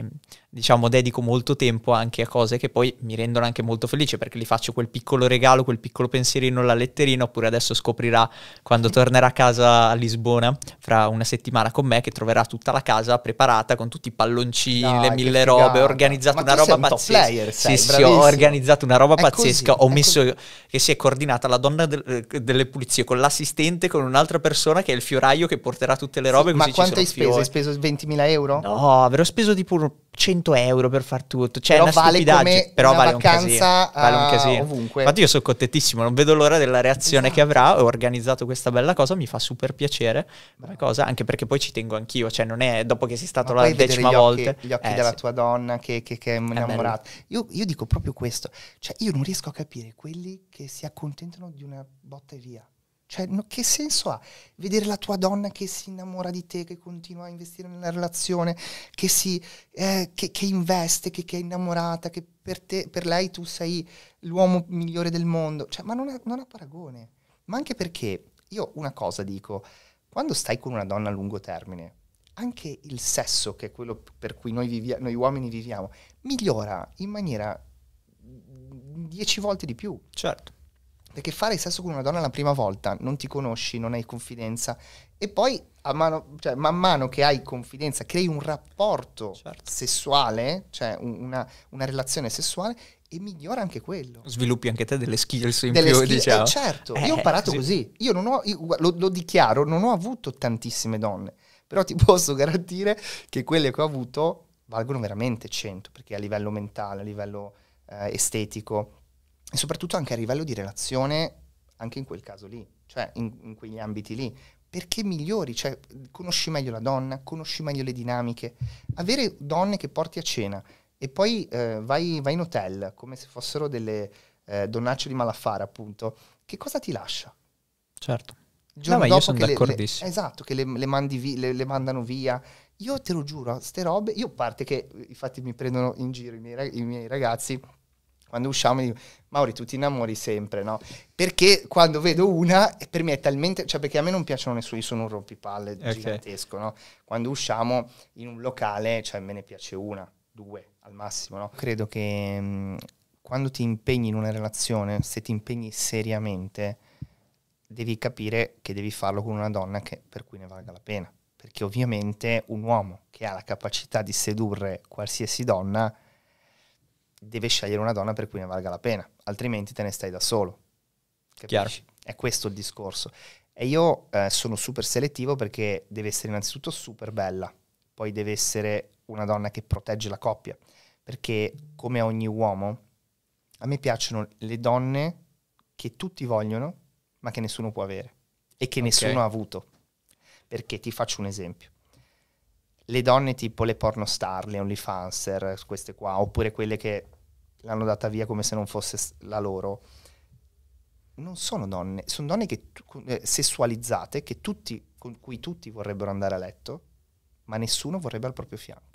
diciamo, dedico molto tempo anche a cose che poi mi rendono anche molto felice perché gli faccio quel piccolo regalo, quel piccolo pensierino, la letterina, oppure adesso scoprirà quando tornerà a casa a Lisbona fra una settimana con me che troverà tutta la casa preparata con tutti i palloncini, Dai, le mille robe, ho organizzato una roba un pazzesca. Player, sei, sì, sì, ho organizzato una roba è pazzesca, così, ho messo così. che si è coordinata la donna de- eh, delle pulizie con l'assistente con un'altra persona che è il fioraio che porterà tutte le robe sì, Ma quanto hai speso? Fiori. Hai speso 20.000 euro? No, avrò speso tipo 100 100 euro per far tutto. Cioè, però una vale come però vale, vacanza, un casino, vale un casino. Ovunque. Infatti, io sono contentissimo, non vedo l'ora della reazione esatto. che avrà. Ho organizzato questa bella cosa, mi fa super piacere come cosa, anche perché poi ci tengo anch'io. Cioè, non è dopo che sei stato la decima volta. gli occhi eh, della sì. tua donna che, che, che è innamorata. Io, io, dico proprio questo: cioè, io non riesco a capire quelli che si accontentano di una botta e via. Cioè, no, che senso ha vedere la tua donna che si innamora di te, che continua a investire nella relazione, che, si, eh, che, che investe, che, che, è innamorata, che per, te, per, lei tu sei l'uomo migliore del mondo? Cioè, ma non ha, non ha paragone. Ma anche perché io una cosa dico, quando stai con una donna a lungo termine, anche il sesso, che è quello per cui noi, vivia- noi uomini viviamo, migliora in maniera dieci volte di più. Certo. Perché fare sesso con una donna la prima volta non ti conosci, non hai confidenza. E poi, mano, cioè, man mano che hai confidenza, crei un rapporto certo. sessuale, cioè una, una, relazione sessuale, e migliora anche quello. Sviluppi anche te delle skills in delle più, skill- diciamo. Eh, certo, eh, io ho imparato sì. così. Io non ho, io, lo, lo dichiaro, non ho avuto tantissime donne. Però ti posso garantire che quelle che ho avuto valgono veramente 100, perché a livello mentale, a livello eh, estetico e soprattutto anche a livello di relazione, anche in quel caso lì, cioè in, in quegli ambiti lì, perché migliori, cioè conosci meglio la donna, conosci meglio le dinamiche, avere donne che porti a cena e poi eh, vai, vai, in hotel come se fossero delle eh, donnacce di malaffare appunto, che cosa ti lascia? Certo. Il no, dopo io sono d'accordissimo. Le, esatto, che le, le, mandi vi, le, mandano via. Io te lo giuro, ste robe, io a parte che eh, infatti mi prendono in giro i miei, i miei ragazzi, quando usciamo dico, Mauri tu ti innamori sempre, no? Perché quando vedo una, per me è talmente, cioè perché a me non piacciono nessuno, io sono un rompipalle okay. gigantesco, no? Quando usciamo in un locale, cioè me ne piace una, due al massimo, no? Credo che mh, mm, quando ti impegni in una relazione, se ti impegni seriamente, devi capire che devi farlo con una donna che, per cui ne valga la pena. Perché ovviamente un uomo che ha la capacità di sedurre qualsiasi donna deve scegliere una donna per cui ne valga la pena, altrimenti te ne stai da solo. Capisci? Chiaro. È questo il discorso. E io eh, sono super selettivo perché deve essere innanzitutto super bella, poi deve essere una donna che protegge la coppia, perché come ogni uomo, a me piacciono le donne che tutti vogliono, ma che nessuno può avere e che okay. nessuno ha avuto. Perché ti faccio un esempio le donne tipo le porno star, le OnlyFanser, queste qua, oppure quelle che l'hanno data via come se non fosse la loro, non sono donne, sono donne che, eh, sessualizzate che tutti, con cui tutti vorrebbero andare a letto, ma nessuno vorrebbe al proprio fianco.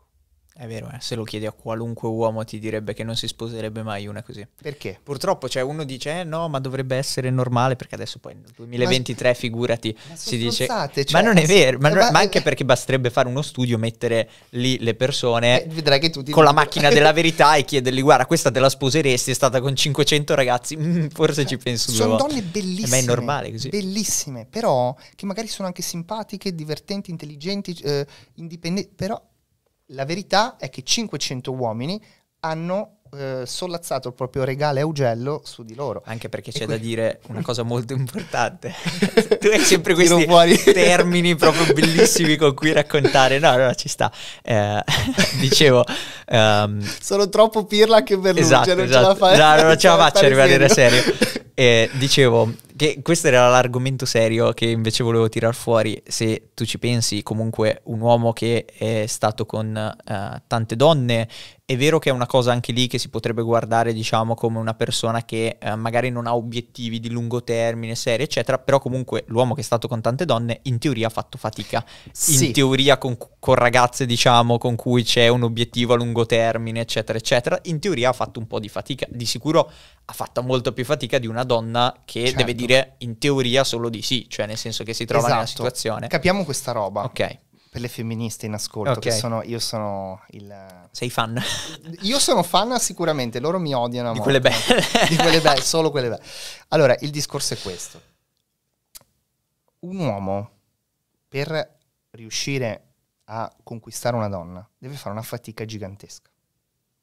È vero, eh? se lo chiedi a qualunque uomo ti direbbe che non si sposerebbe mai una così. Perché? Purtroppo, cioè, uno dice, eh, no, ma dovrebbe essere normale, perché adesso poi nel 2023, ma, figurati, ma si dice... Cioè, ma non è vero, ma, ma, anche eh, eh. perché basterebbe fare uno studio, mettere lì le persone eh, con dico. la macchina della verità e chiedergli, guarda, questa te la sposeresti, è stata con 500 ragazzi, mm, forse cioè, ci penso due Sono donne bellissime. Eh, ma è normale così. Bellissime, però, che magari sono anche simpatiche, divertenti, intelligenti, indipendenti, però la verità è che 500 uomini hanno eh, sollazzato il proprio regale Augello su di loro. Anche perché e c'è quindi... da dire una cosa molto importante. tu hai sempre questi termini proprio bellissimi con cui raccontare. No, no, ci sta. Eh, dicevo... Um... Sono troppo pirla che per esatto, non esatto. ce la esatto. faccio. No, non ce la faccio rimanere serio. serio. Eh, dicevo, che questo era l'argomento serio che invece volevo tirar fuori. Se tu ci pensi, comunque un uomo che è stato con uh, tante donne, è vero che è una cosa anche lì che si potrebbe guardare, diciamo, come una persona che uh, magari non ha obiettivi di lungo termine, serie, eccetera, però comunque l'uomo che è stato con tante donne in teoria ha fatto fatica. Sì. In teoria con, con ragazze, diciamo, con cui c'è un obiettivo a lungo termine, eccetera, eccetera, in teoria ha fatto un po' di fatica. Di sicuro ha fatto molto più fatica di una donna che certo. deve dire dire in teoria solo di sì, cioè nel senso che si trova esatto. nella situazione. Capiamo questa roba. Ok. Per le femministe in ascolto, okay. sono, io sono il... Sei fan? Io sono fan sicuramente, loro mi odiano. Di quelle belle. di quelle belle, solo quelle belle. Allora, il discorso è questo. Un uomo, per riuscire a conquistare una donna, deve fare una fatica gigantesca.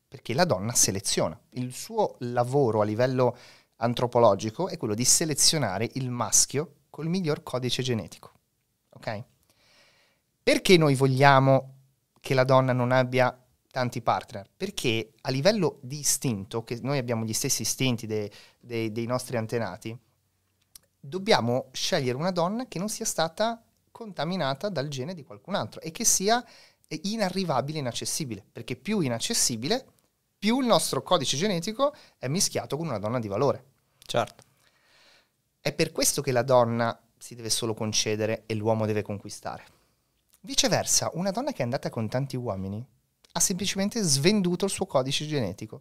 Perché la donna seleziona. Il suo lavoro a livello antropologico è quello di selezionare il maschio col miglior codice genetico. Ok? Perché noi vogliamo che la donna non abbia tanti partner? Perché a livello di istinto, che noi abbiamo gli stessi istinti dei, dei, dei nostri antenati, dobbiamo scegliere una donna che non sia stata contaminata dal gene di qualcun altro e che sia inarrivabile, inaccessibile, perché più inaccessibile, più il nostro codice genetico è mischiato con una donna di valore. Certo. È per questo che la donna si deve solo concedere e l'uomo deve conquistare. Viceversa, una donna che è andata con tanti uomini ha semplicemente svenduto il suo codice genetico.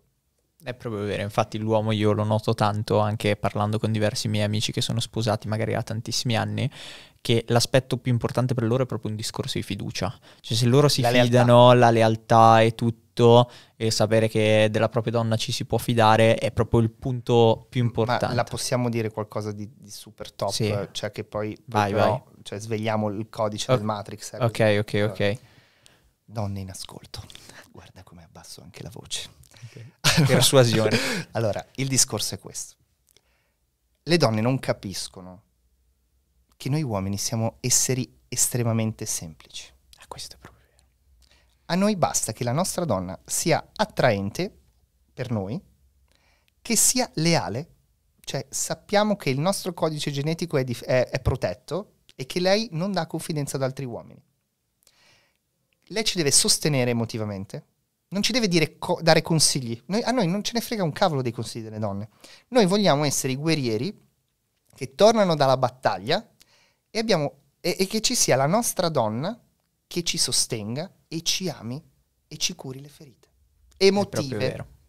È proprio vero, infatti l'uomo io lo noto tanto anche parlando con diversi miei amici che sono sposati magari da tantissimi anni, che l'aspetto più importante per loro è proprio un discorso di fiducia. Cioè se loro si la fidano, lealtà. la lealtà e tutto, e sapere che della propria donna ci si può fidare è proprio il punto più importante. Ma la possiamo dire qualcosa di, di super top, sì. cioè che poi vai, però, vai. Cioè, svegliamo il codice oh. del Matrix. Eh, ok, così. ok, eh, ok. Donne in ascolto, guarda come abbasso anche la voce okay. Persuasione. allora, il discorso è questo. Le donne non capiscono che noi uomini siamo esseri estremamente semplici. Ah, questo è proprio vero. A noi basta che la nostra donna sia attraente per noi, che sia leale, cioè sappiamo che il nostro codice genetico è, dif- è, è protetto e che lei non dà confidenza ad altri uomini. Lei ci deve sostenere emotivamente, non ci deve dire co- dare consigli. Noi, a noi non ce ne frega un cavolo dei consigli delle donne. Noi vogliamo essere i guerrieri che tornano dalla battaglia e, abbiamo, e, e che ci sia la nostra donna che ci sostenga e ci ami e ci curi le ferite emotive.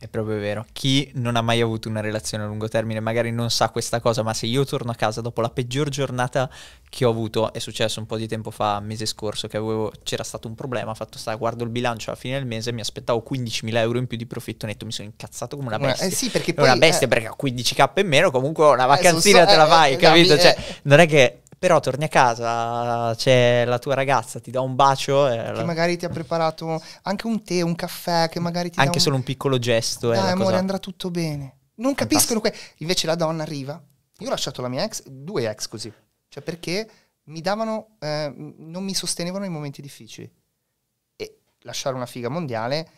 È proprio vero. Chi non ha mai avuto una relazione a lungo termine magari non sa questa cosa, ma se io torno a casa dopo la peggior giornata che ho avuto, è successo un po' di tempo fa, mese scorso, che avevo, c'era stato un problema, fatto sta, guardo il bilancio alla fine del mese, mi aspettavo 15.000 euro in più di profitto netto, mi sono incazzato come una eh, bestia. Eh sì, perché poi, una bestia eh, perché ho 15k in meno, comunque una eh, vacanzina eh, so, te la eh, fai, capito? cioè, non è che però torni a casa, c'è la tua ragazza, ti dà un bacio. Eh, che magari ti ha preparato anche un tè, un caffè, che magari ti Anche solo un piccolo gesto. Dai, eh, amore, cosa... andrà tutto bene. Non capiscono questo. Invece la donna arriva. Io ho lasciato la mia ex, due ex così. Cioè perché mi davano, eh, non mi sostenevano i momenti difficili. E lasciare una figa mondiale,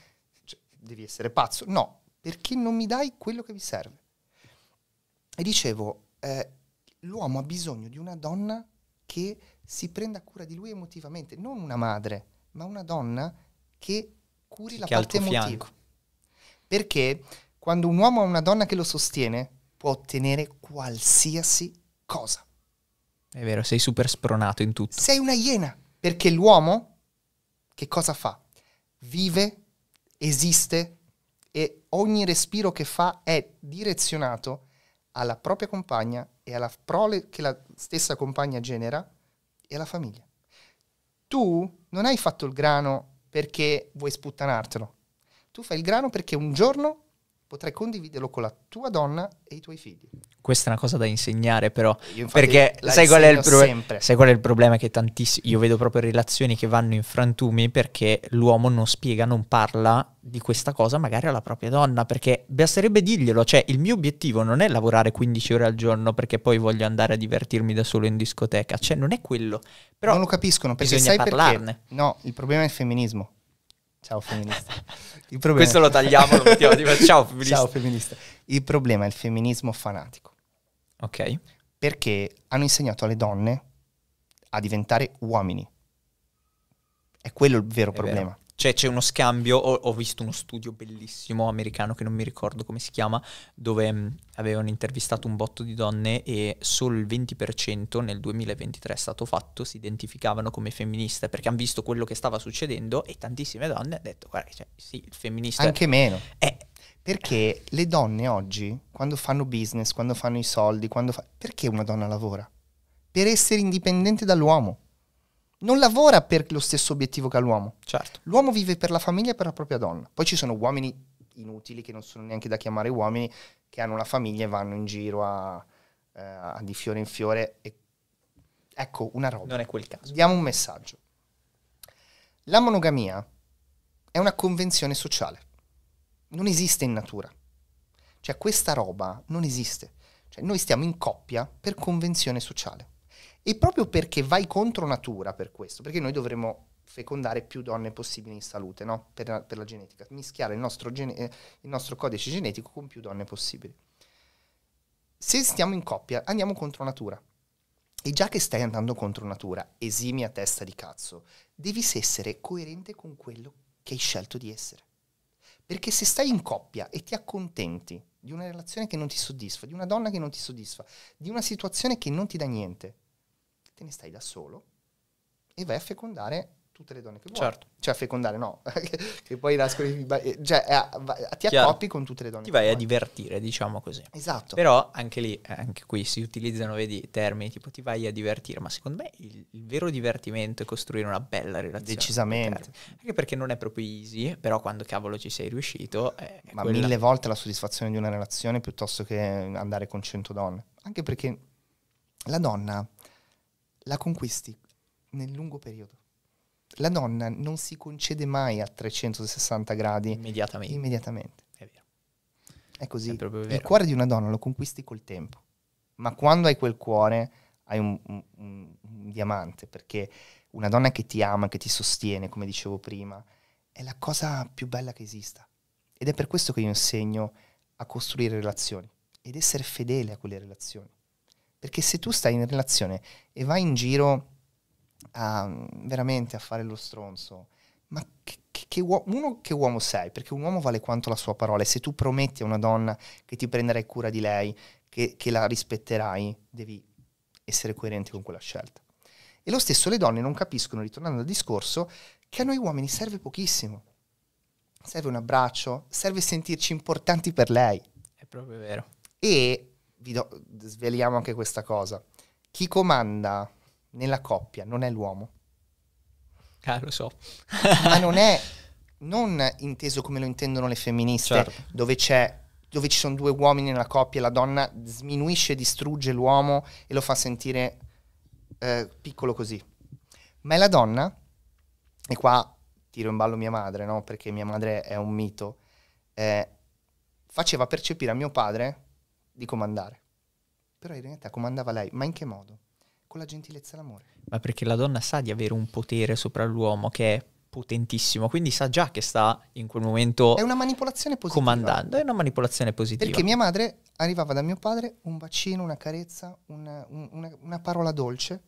cioè, devi essere pazzo. No, perché non mi dai quello che mi serve. E dicevo, eh, l'uomo ha bisogno di una donna che si prenda cura di lui emotivamente, non una madre, ma una donna che curi sì, la che parte emotiva. Fianco. Perché quando un uomo ha una donna che lo sostiene, può ottenere qualsiasi cosa. È vero, sei super spronato in tutto. Sei una iena, perché l'uomo che cosa fa? Vive, esiste e ogni respiro che fa è direzionato alla propria compagna e alla prole che la stessa compagna genera e alla famiglia. Tu non hai fatto il grano perché vuoi sputtanartelo. Tu fai il grano perché un giorno potrai condividerlo con la tua donna e i tuoi figli. Questa è una cosa da insegnare però, perché sai qual, è il pro- sai qual è il problema? Che tantissimi, io vedo proprio relazioni che vanno in frantumi perché l'uomo non spiega, non parla di questa cosa magari alla propria donna, perché basterebbe dirglielo, cioè il mio obiettivo non è lavorare 15 ore al giorno perché poi voglio andare a divertirmi da solo in discoteca, cioè non è quello. Però non lo capiscono perché bisogna sai parlarne. Perché? No, il problema è il femminismo Ciao femminista. Problema... Questo lo tagliamo, lo mettiamo di... Ciao femminista. Ciao femminista. Il problema è il femminismo fanatico. Ok. Perché hanno insegnato alle donne a diventare uomini. È quello il vero è problema. Vero. Cioè c'è uno scambio, ho, ho, visto uno studio bellissimo americano che non mi ricordo come si chiama, dove mh, mm, avevano intervistato un botto di donne e solo il 20% nel 2023 è stato fatto, si identificavano come femministe perché hanno visto quello che stava succedendo e tantissime donne hanno detto guarda, cioè, sì, il femminista... Anche è, meno. È, perché le donne oggi, quando fanno business, quando fanno i soldi, quando fa... perché una donna lavora? Per essere indipendente dall'uomo non lavora per lo stesso obiettivo che ha l'uomo. Certo. L'uomo vive per la famiglia e per la propria donna. Poi ci sono uomini inutili che non sono neanche da chiamare uomini, che hanno una famiglia e vanno in giro a, eh, a di fiore in fiore. E... Ecco, una roba. Non è quel caso. Diamo un messaggio. La monogamia è una convenzione sociale. Non esiste in natura. Cioè questa roba non esiste. Cioè noi stiamo in coppia per convenzione sociale. E proprio perché vai contro natura per questo, perché noi dovremmo fecondare più donne possibili in salute, no? per, per, la genetica, mischiare il nostro, gene- eh, il nostro codice genetico con più donne possibili. Se stiamo in coppia, andiamo contro natura. E già che stai andando contro natura, esimi a testa di cazzo, devi essere coerente con quello che hai scelto di essere. Perché se stai in coppia e ti accontenti di una relazione che non ti soddisfa, di una donna che non ti soddisfa, di una situazione che non ti dà niente, te ne stai da solo e vai a fecondare tutte le donne che vuoi. Certo. Cioè fecondare no, che poi nascono i bambini, eh, cioè eh, ti accoppi con tutte le donne. Ti vai vuoi. a divertire, diciamo così. Esatto. Però anche lì, eh, anche qui si utilizzano, vedi, termini tipo ti vai a divertire, ma secondo me il, il vero divertimento è costruire una bella relazione. Decisamente. Anche perché non è proprio easy, però quando cavolo ci sei riuscito... Eh, ma quella... mille volte la soddisfazione di una relazione piuttosto che andare con 100 donne. Anche perché la donna la conquisti nel lungo periodo. La donna non si concede mai a 360 gradi immediatamente. immediatamente. È vero. È così. È vero. Il cuore di una donna lo conquisti col tempo, ma quando hai quel cuore hai un, un, un, un diamante, perché una donna che ti ama, che ti sostiene, come dicevo prima, è la cosa più bella che esista. Ed è per questo che io insegno a costruire relazioni ed essere fedele a quelle relazioni. Perché se tu stai in relazione e vai in giro a, veramente a fare lo stronzo, ma che, che, che uomo, che uomo sei? Perché un uomo vale quanto la sua parola e se tu prometti a una donna che ti prenderai cura di lei, che, che la rispetterai, devi essere coerente con quella scelta. E lo stesso le donne non capiscono, ritornando al discorso, che a noi uomini serve pochissimo. Serve un abbraccio, serve sentirci importanti per lei. È proprio vero. E vi do, sveliamo anche questa cosa. Chi comanda nella coppia non è l'uomo. Ah, lo so. Ma non è non inteso come lo intendono le femministe, certo. dove, dove ci sono due uomini nella coppia e la donna sminuisce, distrugge l'uomo e lo fa sentire eh, piccolo così. Ma è la donna, e qua tiro in ballo mia madre, no? perché mia madre è un mito, eh, faceva percepire a mio padre di comandare. Però in realtà comandava lei, ma in che modo? Con la gentilezza e l'amore. Ma perché la donna sa di avere un potere sopra l'uomo che è potentissimo, quindi sa già che sta in quel momento... È una manipolazione positiva. Comandando, è una manipolazione positiva. Perché mia madre arrivava da mio padre un bacino, una carezza, una, una, una parola dolce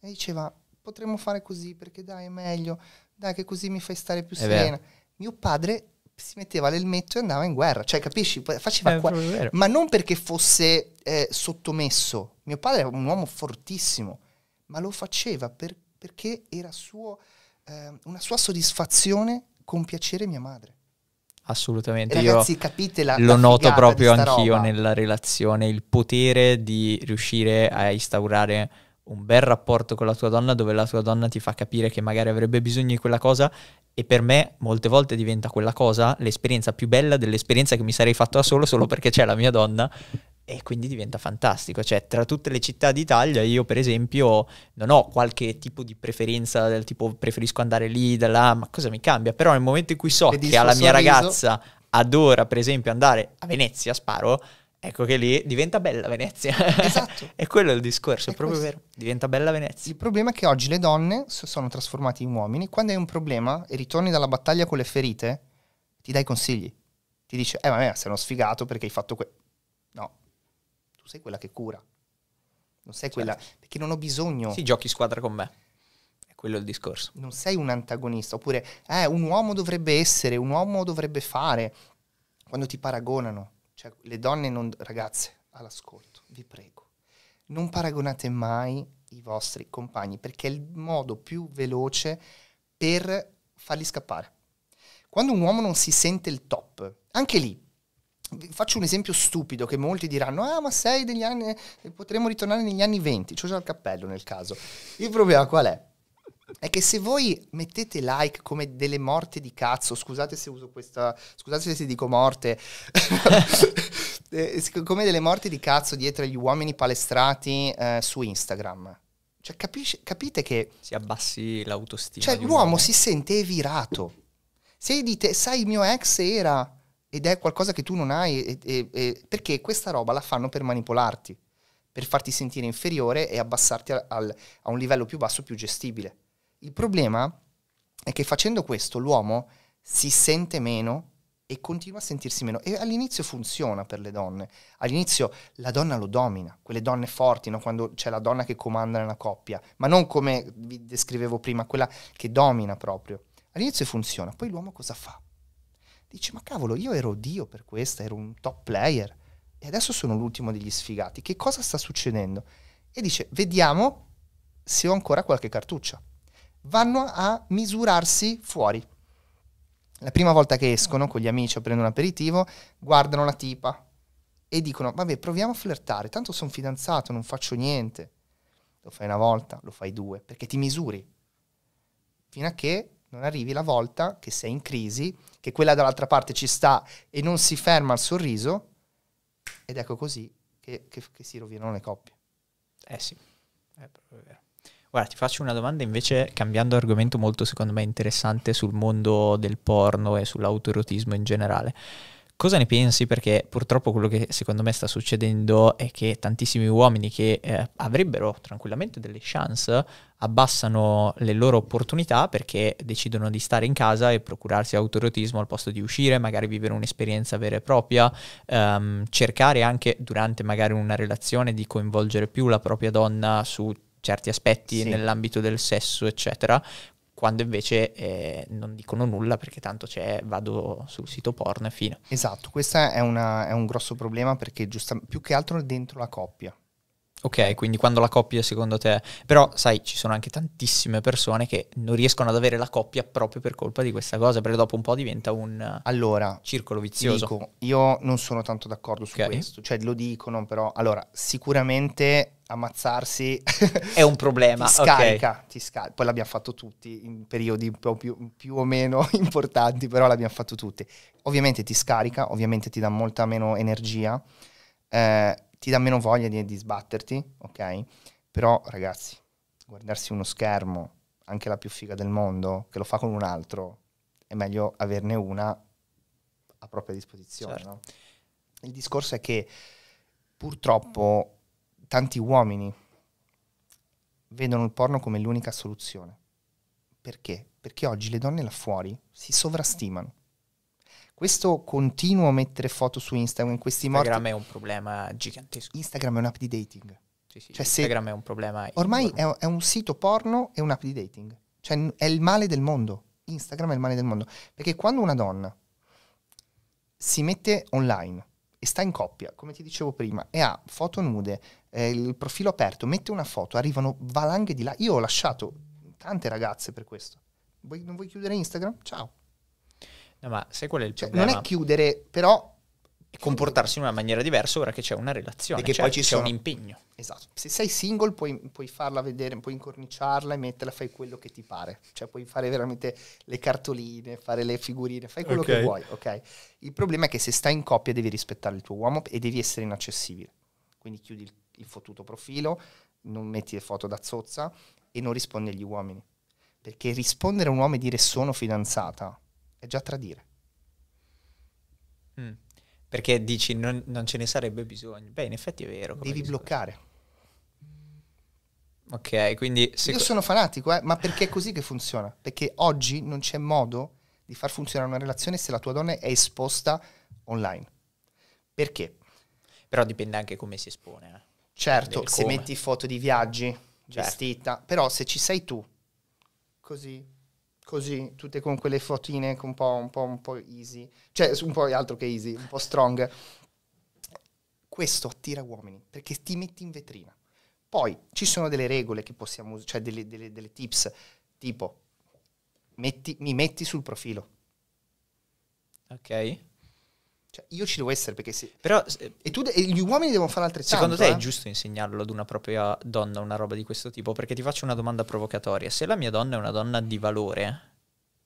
e diceva potremmo fare così perché dai è meglio, dai che così mi fai stare più serena. Mio padre si metteva l'elmetto e andava in guerra, cioè capisci? Faceva eh, qua- ma non perché fosse eh, sottomesso. Mio padre era un uomo fortissimo, ma lo faceva per, perché era suo, eh, una sua soddisfazione compiacere mia madre. Assolutamente, eh, Ragazzi, io capite la, lo la noto proprio anch'io roba. nella relazione, il potere di riuscire a instaurare un bel rapporto con la tua donna dove la tua donna ti fa capire che magari avrebbe bisogno di quella cosa e per me molte volte diventa quella cosa l'esperienza più bella dell'esperienza che mi sarei fatto da solo solo perché c'è la mia donna e quindi diventa fantastico, cioè tra tutte le città d'Italia io per esempio non ho qualche tipo di preferenza del tipo preferisco andare lì, da là, ma cosa mi cambia? Però nel momento in cui so che alla mia sorriso. ragazza adora per esempio andare a Venezia, sparo, Ecco che lì diventa bella Venezia. Esatto. è quello il discorso, è, è proprio questo. vero. Diventa bella Venezia. Il problema è che oggi le donne sono trasformate in uomini. Quando hai un problema e ritorni dalla battaglia con le ferite, ti dai consigli. Ti dice, eh vabbè, sei uno sfigato perché hai fatto questo. No, tu sei quella che cura. Non sei certo. quella... Perché non ho bisogno... Sì, giochi squadra con me. È quello il discorso. Non sei un antagonista. Oppure, eh, un uomo dovrebbe essere, un uomo dovrebbe fare. Quando ti paragonano cioè, le donne, non, ragazze, all'ascolto, vi prego, non paragonate mai i vostri compagni perché è il modo più veloce per farli scappare. Quando un uomo non si sente il top, anche lì, faccio un esempio stupido che molti diranno, ah ma sei degli anni, eh, potremmo ritornare negli anni 20, c'ho già il cappello nel caso. Il problema qual è? è che se voi mettete like come delle morte di cazzo, scusate se uso questa, scusate se dico morte, eh, come delle morte di cazzo dietro agli uomini palestrati eh, su Instagram. Cioè, capisce, capite che... Si abbassi l'autostima. Cioè, l'uomo si sente evirato. Se dite, sai, il mio ex era... Ed è qualcosa che tu non hai, e, e, e, perché questa roba la fanno per manipolarti, per farti sentire inferiore e abbassarti al, al, a un livello più basso, più gestibile. Il problema è che facendo questo l'uomo si sente meno e continua a sentirsi meno. E all'inizio funziona per le donne. All'inizio la donna lo domina, quelle donne forti, no? quando c'è la donna che comanda nella coppia, ma non come vi descrivevo prima, quella che domina proprio. All'inizio funziona, poi l'uomo cosa fa? Dice, ma cavolo, io ero Dio per questa, ero un top player e adesso sono l'ultimo degli sfigati. Che cosa sta succedendo? E dice, vediamo se ho ancora qualche cartuccia vanno a misurarsi fuori. La prima volta che escono con gli amici o prendono un aperitivo, guardano la tipa e dicono, vabbè, proviamo a flirtare, tanto sono fidanzato, non faccio niente. Lo fai una volta, lo fai due, perché ti misuri. Fino a che non arrivi la volta che sei in crisi, che quella dall'altra parte ci sta e non si ferma al sorriso, ed ecco così che, che, che si rovinano le coppie. Eh sì, è proprio vero. Guarda, ti faccio una domanda invece cambiando argomento molto secondo me interessante sul mondo del porno e sull'autoerotismo in generale. Cosa ne pensi? Perché purtroppo quello che secondo me sta succedendo è che tantissimi uomini che eh, avrebbero tranquillamente delle chance abbassano le loro opportunità perché decidono di stare in casa e procurarsi autoerotismo al posto di uscire, magari vivere un'esperienza vera e propria, ehm, cercare anche durante magari una relazione di coinvolgere più la propria donna su certi aspetti sì. nell'ambito del sesso, eccetera, quando invece eh, non dicono nulla perché tanto c'è, vado sul sito porno e fine. Esatto, questo è, è, un grosso problema perché giusta, più che altro dentro la coppia. Ok, quindi quando la coppia secondo te... Però sai, ci sono anche tantissime persone che non riescono ad avere la coppia proprio per colpa di questa cosa, perché dopo un po' diventa un allora, circolo vizioso. Dico, io non sono tanto d'accordo su okay. questo, cioè lo dicono però... Allora, sicuramente ammazzarsi è un problema. ti scarica, okay. ti scarica. Poi l'abbiamo fatto tutti in periodi un po' più, più o meno importanti, però l'abbiamo fatto tutti. Ovviamente ti scarica, ovviamente ti dà molta meno energia. Eh, ti dà meno voglia di, di sbatterti, ok? Però ragazzi, guardarsi uno schermo, anche la più figa del mondo, che lo fa con un altro, è meglio averne una a propria disposizione. Certo. No? Il discorso è che purtroppo tanti uomini vedono il porno come l'unica soluzione. Perché? Perché oggi le donne là fuori si sovrastimano questo continuo mettere foto su Instagram in questi modi. Instagram morti... è un problema gigantesco. Instagram è un'app di dating. Sì, sì, cioè Instagram se... è un problema. Ormai è, è, un sito porno e un'app di dating. Cioè è il male del mondo. Instagram è il male del mondo. Perché quando una donna si mette online e sta in coppia, come ti dicevo prima, e ha foto nude, eh, il profilo aperto, mette una foto, arrivano valanghe di là. Io ho lasciato tante ragazze per questo. Vuoi, non vuoi chiudere Instagram? Ciao No, ma se qual è il cioè, problema? Non è chiudere, però... Comportarsi in una maniera diversa ora che c'è una relazione, Perché cioè, poi ci c'è sono... un impegno. Esatto. Se sei single puoi, puoi, farla vedere, puoi incorniciarla e metterla, fai quello che ti pare. Cioè puoi fare veramente le cartoline, fare le figurine, fai quello okay. che vuoi, ok? Il problema è che se stai in coppia devi rispettare il tuo uomo e devi essere inaccessibile. Quindi chiudi il, il fottuto profilo, non metti le foto da zozza e non rispondi agli uomini. Perché rispondere a un uomo e dire sono fidanzata è già tradire. Mm. Perché dici non, non, ce ne sarebbe bisogno. Beh, in effetti è vero. Devi bloccare. Ok, quindi... Io sono fanatico, eh, ma perché è così che funziona? Perché oggi non c'è modo di far funzionare una relazione se la tua donna è esposta online. Perché? Però dipende anche come si espone. Eh. Certo, se metti foto di viaggi, certo. vestita, però se ci sei tu, così, così, tutte con quelle fotine un po', un po', un po' easy, cioè un po' altro che easy, un po' strong. Questo attira uomini perché ti metti in vetrina. Poi ci sono delle regole che possiamo usare, cioè delle, delle, delle, tips, tipo metti, mi metti sul profilo. Ok. Cioè, io ci devo essere perché se... Però, eh, e, tu, e gli uomini devono fare altre cose. Secondo te eh? è giusto insegnarlo ad una propria donna una roba di questo tipo? Perché ti faccio una domanda provocatoria. Se la mia donna è una donna di valore,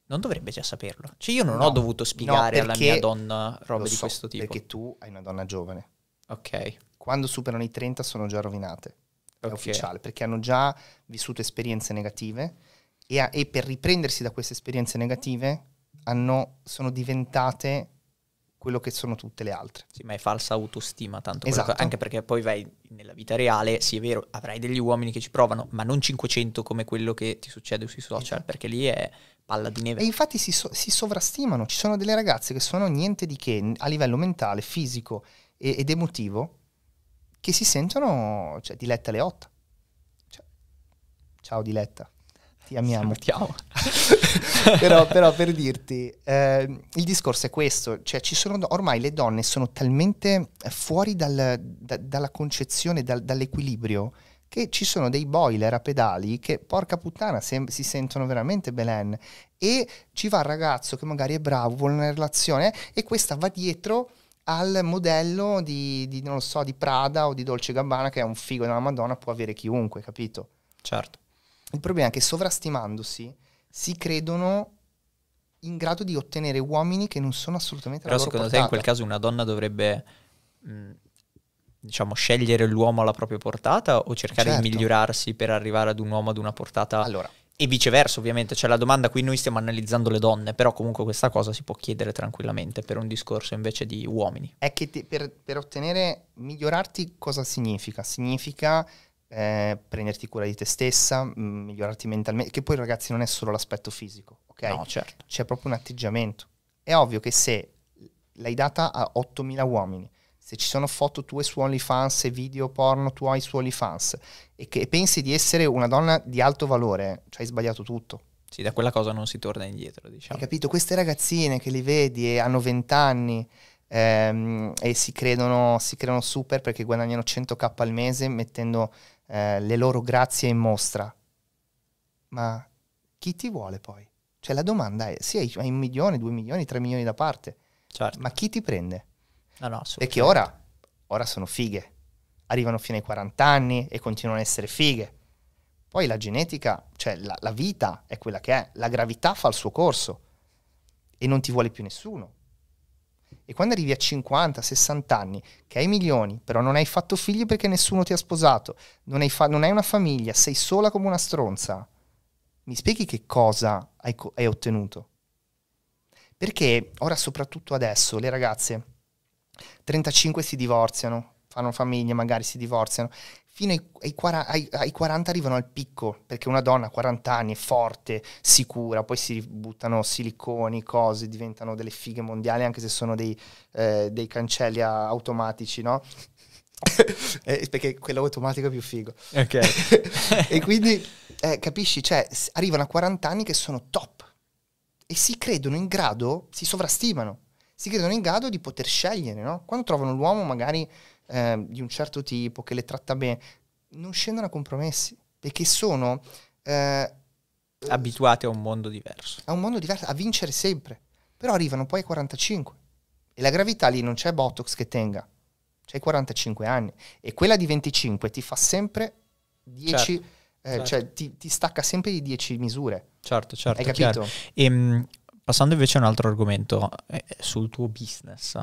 non dovrebbe già saperlo. Cioè io non no, ho dovuto spiegare no, alla mia donna roba di so, questo tipo. Perché tu hai una donna giovane. Ok. Quando superano i 30 sono già rovinate. È okay. ufficiale, perché hanno già vissuto esperienze negative e, a, e per riprendersi da queste esperienze negative hanno, sono diventate quello che sono tutte le altre. Sì, ma è falsa autostima tanto. Esatto. Cosa, anche perché poi vai nella vita reale, sì è vero, avrai degli uomini che ci provano, ma non 500 come quello che ti succede sui social, esatto. perché lì è palla di neve. E infatti si, so- si, sovrastimano, ci sono delle ragazze che sono niente di che a livello mentale, fisico e- ed emotivo, che si sentono, cioè, Diletta Leotta. Cioè, ciao Diletta ti amiamo. però, però, per dirti, eh, il discorso è questo, cioè sono, ormai le donne sono talmente fuori dal, da, dalla concezione, dal, dall'equilibrio, che ci sono dei boiler a pedali che, porca puttana, se, si sentono veramente Belen. E ci va il ragazzo che magari è bravo, vuole una relazione, e questa va dietro al modello di, di, so, di, Prada o di Dolce Gabbana, che è un figo della Madonna, può avere chiunque, capito? Certo. Il problema è che sovrastimandosi si credono in grado di ottenere uomini che non sono assolutamente Però la loro Però secondo te in quel caso una donna dovrebbe diciamo scegliere l'uomo alla propria portata o cercare certo. di migliorarsi per arrivare ad un uomo ad una portata Allora e viceversa ovviamente, c'è cioè, la domanda qui noi stiamo analizzando le donne, però comunque questa cosa si può chiedere tranquillamente per un discorso invece di uomini. È che te, per, per ottenere, migliorarti cosa significa? Significa eh, prenderti cura di te stessa, mm, migliorarti mentalmente, che poi ragazzi non è solo l'aspetto fisico, ok? No, certo. C'è proprio un atteggiamento. È ovvio che se l'hai data a 8.000 uomini, se ci sono foto tue su OnlyFans e video porno tuoi su OnlyFans e che pensi di essere una donna di alto valore, cioè hai sbagliato tutto. Sì, da quella cosa non si torna indietro, diciamo. Hai capito? Queste ragazzine che li vedi e hanno 20 anni ehm, e si credono, si credono super perché guadagnano 100k al mese mettendo eh, le loro grazie in mostra. Ma chi ti vuole poi? Cioè la domanda è, sì, hai un milione, due milioni, tre milioni da parte, certo. ma chi ti prende? No, no, Perché ora, ora sono fighe, arrivano fino ai 40 anni e continuano a essere fighe. Poi la genetica, cioè la, la vita è quella che è, la gravità fa il suo corso e non ti vuole più nessuno e quando arrivi a 50, 60 anni, che hai milioni, però non hai fatto figli perché nessuno ti ha sposato, non hai, fa- non hai una famiglia, sei sola come una stronza, mi spieghi che cosa hai, co- hai ottenuto? Perché ora, soprattutto adesso, le ragazze 35 si divorziano, fanno famiglia, magari si divorziano fino ai, ai, 40, ai, ai, 40 arrivano al picco, perché una donna a 40 anni è forte, sicura, poi si buttano siliconi, cose, diventano delle fighe mondiali, anche se sono dei, eh, dei cancelli automatici, no? eh, perché quello automatico è più figo. Ok. e quindi, eh, capisci, cioè, arrivano a 40 anni che sono top e si credono in grado, si sovrastimano, si credono in grado di poter scegliere, no? Quando trovano l'uomo magari Ehm, di un certo tipo, che le tratta bene, non scendono a compromessi, perché sono... Eh, eh abituati a un mondo diverso. A un mondo diverso, a vincere sempre. Però arrivano poi ai 45. E la gravità lì non c'è Botox che tenga, c'è 45 anni. E quella di 25 ti fa sempre 10... Certo, eh, certo. Cioè ti, ti, stacca sempre di 10 misure. Certo, certo. Hai capito? E, ehm, passando invece a un altro argomento, eh, sul tuo business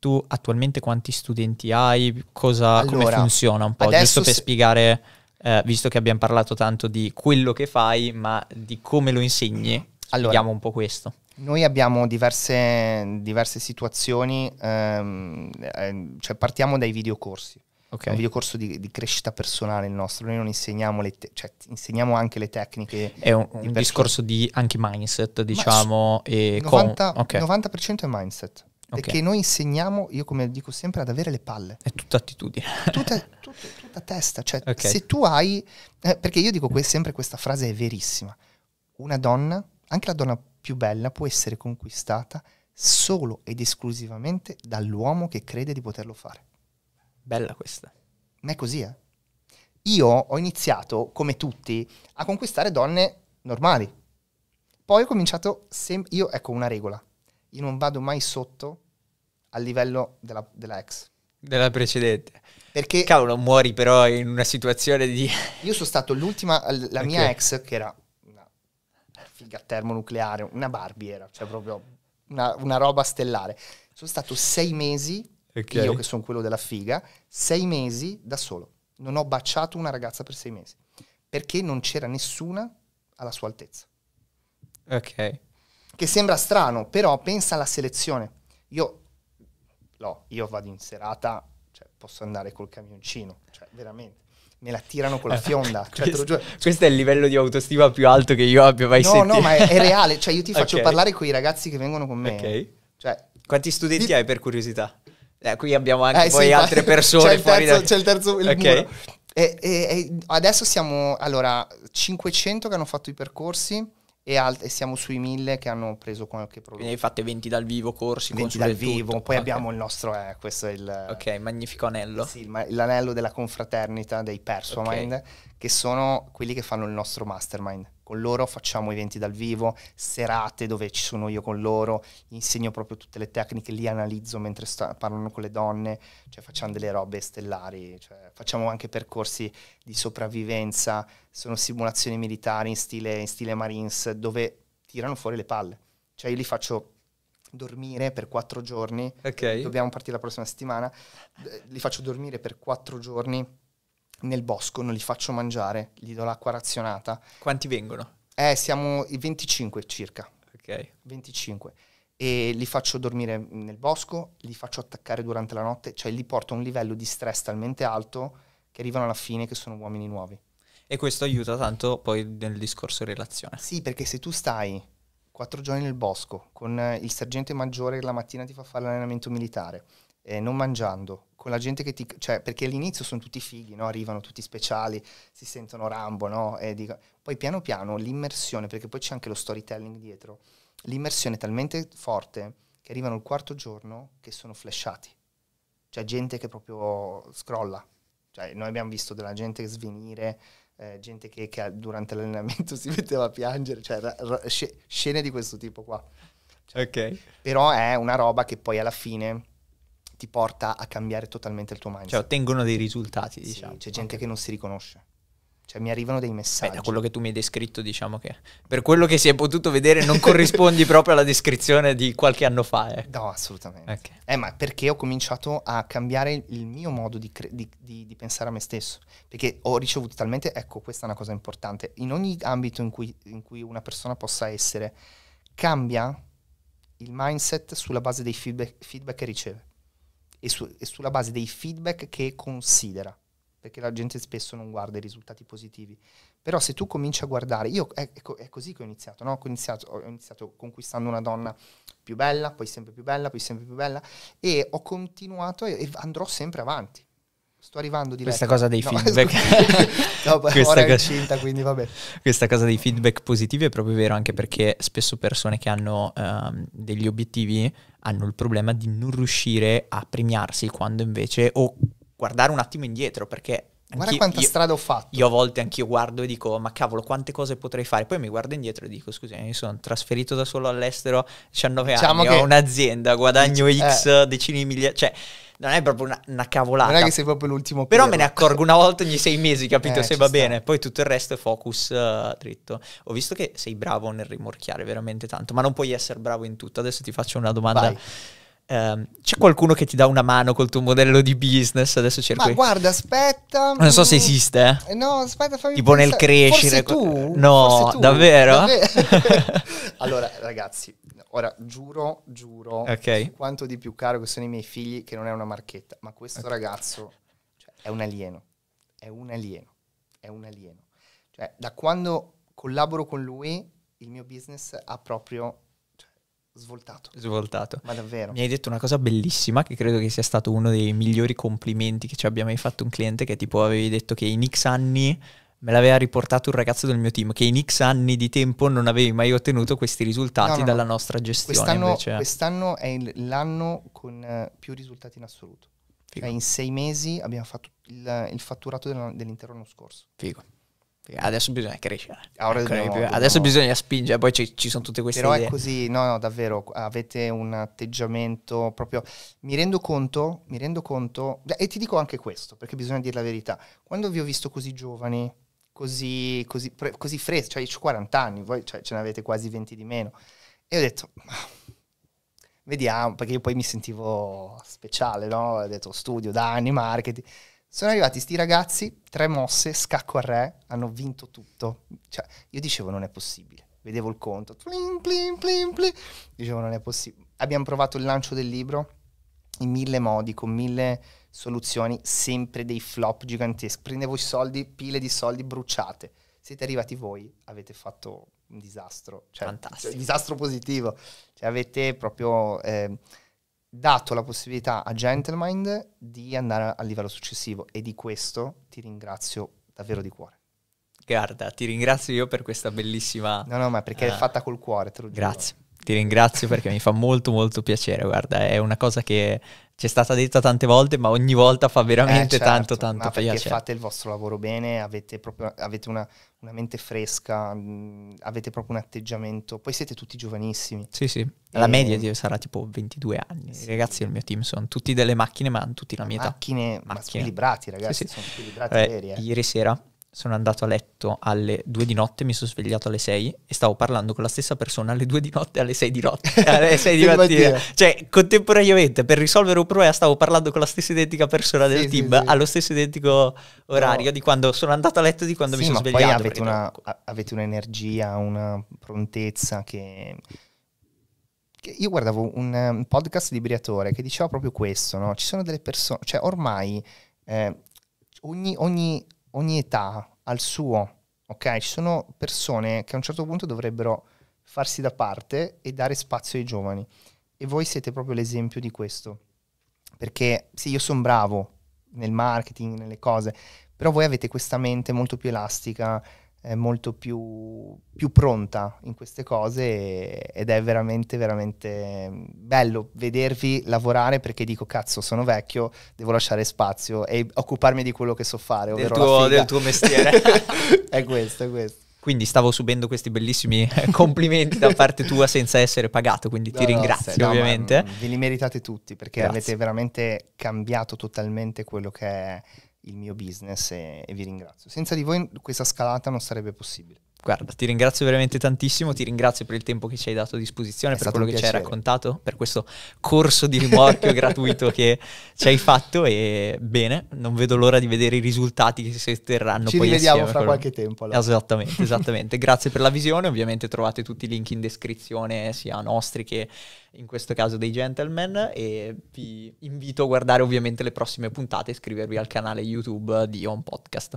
tu attualmente quanti studenti hai, cosa, allora, come funziona un po', giusto per se... spiegare, eh, visto che abbiamo parlato tanto di quello che fai, ma di come lo insegni, allora, spieghiamo un po' questo. Noi abbiamo diverse, diverse situazioni, ehm, eh, cioè partiamo dai videocorsi. Okay. un videocorso di, di, crescita personale il nostro, noi non insegniamo, le te- cioè, insegniamo anche le tecniche. È un, un discorso di anche mindset, diciamo, Ma, e 90, com- okay. 90% è mindset. Okay. Perché noi insegniamo, io come dico sempre, ad avere le palle. È tutta attitudine. Tutta, tutta, tutta testa. Cioè, okay. se tu hai... Eh, perché io dico que- sempre questa frase è verissima. Una donna, anche la donna più bella, può essere conquistata solo ed esclusivamente dall'uomo che crede di poterlo fare. Bella questa. Ma è così, eh? Io ho iniziato, come tutti, a conquistare donne normali. Poi ho cominciato sempre... Io, ecco, una regola io non vado mai sotto al livello della, della ex. Della precedente. Perché... Cavolo, muori però in una situazione di... Io sono stato l'ultima, la mia ex, che era una figa termonucleare, una barbiera, cioè proprio una, una roba stellare. Sono stato sei mesi, okay. io che sono quello della figa, sei mesi da solo. Non ho baciato una ragazza per sei mesi, perché non c'era nessuna alla sua altezza. Ok che sembra strano, però pensa alla selezione. Io, no, io vado in serata, cioè, posso andare col camioncino, cioè, veramente me la tirano con la eh, fionda. Cioè, questo, questo, è il livello di autostima più alto che io abbia mai no, sentito. No, no, ma è, è, reale. Cioè, io ti faccio okay. parlare con i ragazzi che vengono con me. Ok. Cioè, Quanti studenti di... hai per curiosità? Eh, qui abbiamo anche eh, poi sì, altre persone c'è fuori terzo, da... C'è il terzo, il okay. e, e, e adesso siamo, allora, 500 che hanno fatto i percorsi e, alt- e siamo sui mille che hanno preso qualche prodotto. Quindi hai fatto 20 dal vivo, corsi, 20 dal vivo, tutto. poi okay. abbiamo il nostro, eh, questo è il... Ok, magnifico anello. Sì, ma- l'anello della confraternita dei Persuamind, okay. che sono quelli che fanno il nostro mastermind con loro facciamo eventi dal vivo, serate dove ci sono io con loro, insegno proprio tutte le tecniche, li analizzo mentre sta, parlano con le donne, cioè facciamo delle robe stellari, cioè facciamo anche percorsi di sopravvivenza, sono simulazioni militari in stile, in stile Marines dove tirano fuori le palle, cioè io li faccio dormire per quattro giorni, okay. dobbiamo partire la prossima settimana, li faccio dormire per quattro giorni nel bosco, non li faccio mangiare, gli do l'acqua razionata. Quanti vengono? Eh, siamo 25 circa. Ok. 25. E li faccio dormire nel bosco, li faccio attaccare durante la notte, cioè li porto a un livello di stress talmente alto che arrivano alla fine che sono uomini nuovi. E questo aiuta tanto poi nel discorso relazione. Sì, perché se tu stai quattro giorni nel bosco con il sergente maggiore che la mattina ti fa fare l'allenamento militare, eh, non mangiando, con la gente che ti... Cioè, perché all'inizio sono tutti fighi, no? arrivano tutti speciali, si sentono Rambo, no? dico, poi piano piano l'immersione, perché poi c'è anche lo storytelling dietro, l'immersione è talmente forte che arrivano il quarto giorno che sono flashati. Cioè gente che proprio scrolla. Cioè, noi abbiamo visto della gente svenire, eh, gente che, che, durante l'allenamento si metteva a piangere, cioè ra- ra- scene di questo tipo qua. Cioè, ok. Però è una roba che poi alla fine ti porta a cambiare totalmente il tuo mindset. Cioè ottengono dei risultati, diciamo. Sì, c'è gente okay. che non si riconosce. Cioè mi arrivano dei messaggi. Beh, da quello che tu mi hai descritto, diciamo che per quello che si è potuto vedere non corrispondi proprio alla descrizione di qualche anno fa. Eh. No, assolutamente. Okay. Eh, ma perché ho cominciato a cambiare il mio modo di, cre- di, di, di, pensare a me stesso. Perché ho ricevuto talmente, ecco, questa è una cosa importante, in ogni ambito in cui, in cui una persona possa essere, cambia il mindset sulla base dei feedback, feedback che riceve e, su, e sulla base dei feedback che considera perché la gente spesso non guarda i risultati positivi. Però se tu cominci a guardare, io è, è così che ho iniziato, no? ho iniziato, ho iniziato conquistando una donna più bella, poi sempre più bella, poi sempre più bella e ho continuato e, e andrò sempre avanti Sto arrivando di Questa cosa dei feedback. no, questa ora è incinta, quindi vabbè. Questa cosa dei feedback positivi è proprio vero, anche perché spesso persone che hanno um, degli obiettivi hanno il problema di non riuscire a premiarsi quando invece o guardare un attimo indietro, perché Guarda quanta io, strada ho fatto. Io a volte anch'io guardo e dico, ma cavolo, quante cose potrei fare? Poi mi guardo indietro e dico, scusami, mi sono trasferito da solo all'estero, 19 diciamo anni, ho un'azienda, guadagno dici, X, eh. decine di migliaia, cioè non è proprio una, una, cavolata. Non è che sei proprio l'ultimo Però periodo. me ne accorgo una volta ogni sei mesi, capito? Eh, se va sta. bene. Poi tutto il resto è focus uh, dritto. Ho visto che sei bravo nel rimorchiare veramente tanto, ma non puoi essere bravo in tutto. Adesso ti faccio una domanda. Vai. Um, c'è qualcuno che ti dà una mano col tuo modello di business? Adesso cerco. Ma guarda, aspetta. Non so se mm, esiste. Eh. eh? No, aspetta, fammi Tipo pensare. nel crescere. Forse tu? No, Forse tu? davvero? davvero? allora, ragazzi, ora giuro, giuro. Okay. Quanto di più caro che sono i miei figli, che non è una marchetta. Ma questo okay. ragazzo cioè, è un alieno. È un alieno. È un alieno. Cioè, da quando collaboro con lui, il mio business ha proprio Svoltato. Svoltato. Ma davvero. Mi hai detto una cosa bellissima che credo che sia stato uno dei migliori complimenti che ci abbia mai fatto un cliente che tipo avevi detto che in X anni me l'aveva riportato un ragazzo del mio team che in X anni di tempo non avevi mai ottenuto questi risultati no, no, dalla no. nostra gestione. Quest'anno, quest'anno è il, l'anno con eh, più risultati in assoluto. Cioè in sei mesi abbiamo fatto il, il fatturato dell'intero anno scorso. Figo adesso bisogna crescere. Ah, dobbiamo, adesso bisogna spingere, poi ci, ci, sono tutte queste Però idee. è così, no, no, davvero, avete un atteggiamento proprio... Mi rendo conto, mi rendo conto, e ti dico anche questo, perché bisogna dire la verità. Quando vi ho visto così giovani, così, così, così freschi, cioè 40 anni, voi cioè, ce ne avete quasi 20 di meno, e ho detto... Vediamo, perché io poi mi sentivo speciale, no? Ho detto studio da anni marketing. Sono arrivati sti ragazzi, tre mosse, scacco al re, hanno vinto tutto. Cioè, io dicevo non è possibile. Vedevo il conto, plim, plim, plim, plim. dicevo non è possibile. Abbiamo provato il lancio del libro in mille modi, con mille soluzioni, sempre dei flop giganteschi. Prendevo i soldi, pile di soldi bruciate. Siete arrivati voi, avete fatto un disastro, cioè, cioè Fantastico. Cioè, disastro positivo. Cioè, avete proprio eh, dato la possibilità a Gentlemind di andare al livello successivo e di questo ti ringrazio davvero di cuore. Guarda, ti ringrazio io per questa bellissima... No, no, ma perché uh, è eh, fatta col cuore, te lo giuro. Grazie, ti ringrazio perché mi fa molto molto piacere, guarda, è una cosa che ci è stata detta tante volte, ma ogni volta fa veramente eh, certo, tanto tanto ma perché piacere. perché fate il vostro lavoro bene, avete, proprio, avete una una mente fresca, mh, avete proprio un atteggiamento, poi siete tutti giovanissimi. Sì, sì, la e... Ehm, media sarà tipo 22 anni, sì. i ragazzi del mio team sono tutti delle macchine ma hanno tutti la mia età. Macchine, macchine. ma squilibrati ragazzi, sì, sì. sono squilibrati eh, veri. Eh. Ieri sera sono andato a letto alle 2 di notte, mi sono svegliato alle 6 e stavo parlando con la stessa persona alle 2 di notte e alle 6 di notte. Alle 6 di mattina. Cioè, contemporaneamente, per risolvere un problema stavo parlando con la stessa identica persona del sì, team sì, sì. allo stesso identico orario no. di quando sono andato a letto e di quando mi sono svegliato. Poi avete, una, avete un'energia, una prontezza che... che io guardavo un, un, podcast di Briatore che diceva proprio questo, no? Ci sono delle persone, cioè ormai eh, ogni, ogni ogni età ha il suo, ok? Ci sono persone che a un certo punto dovrebbero farsi da parte e dare spazio ai giovani. E voi siete proprio l'esempio di questo. Perché sì, io sono bravo nel marketing, nelle cose, però voi avete questa mente molto più elastica, molto più, più, pronta in queste cose ed è veramente veramente bello vedervi lavorare perché dico cazzo sono vecchio devo lasciare spazio e occuparmi di quello che so fare del tuo, del tuo mestiere è questo è questo quindi stavo subendo questi bellissimi eh, complimenti da parte tua senza essere pagato, quindi no, ti ringrazio no, ovviamente. No, ve li meritate tutti perché Grazie. avete veramente cambiato totalmente quello che è il mio business e, e vi ringrazio. Senza di voi questa scalata non sarebbe possibile. Guarda, ti ringrazio veramente tantissimo, ti ringrazio per il tempo che ci hai dato a disposizione, È per quello che piacere. ci hai raccontato, per questo corso di rimorchio gratuito che ci hai fatto e bene, non vedo l'ora di vedere i risultati che si otterranno ci poi rivediamo fra qualche tempo. Allora. Esattamente, esattamente. Grazie per la visione, ovviamente trovate tutti i link in descrizione, sia nostri che in questo caso dei gentleman e vi invito a guardare ovviamente le prossime puntate e iscrivervi al canale YouTube di On Podcast.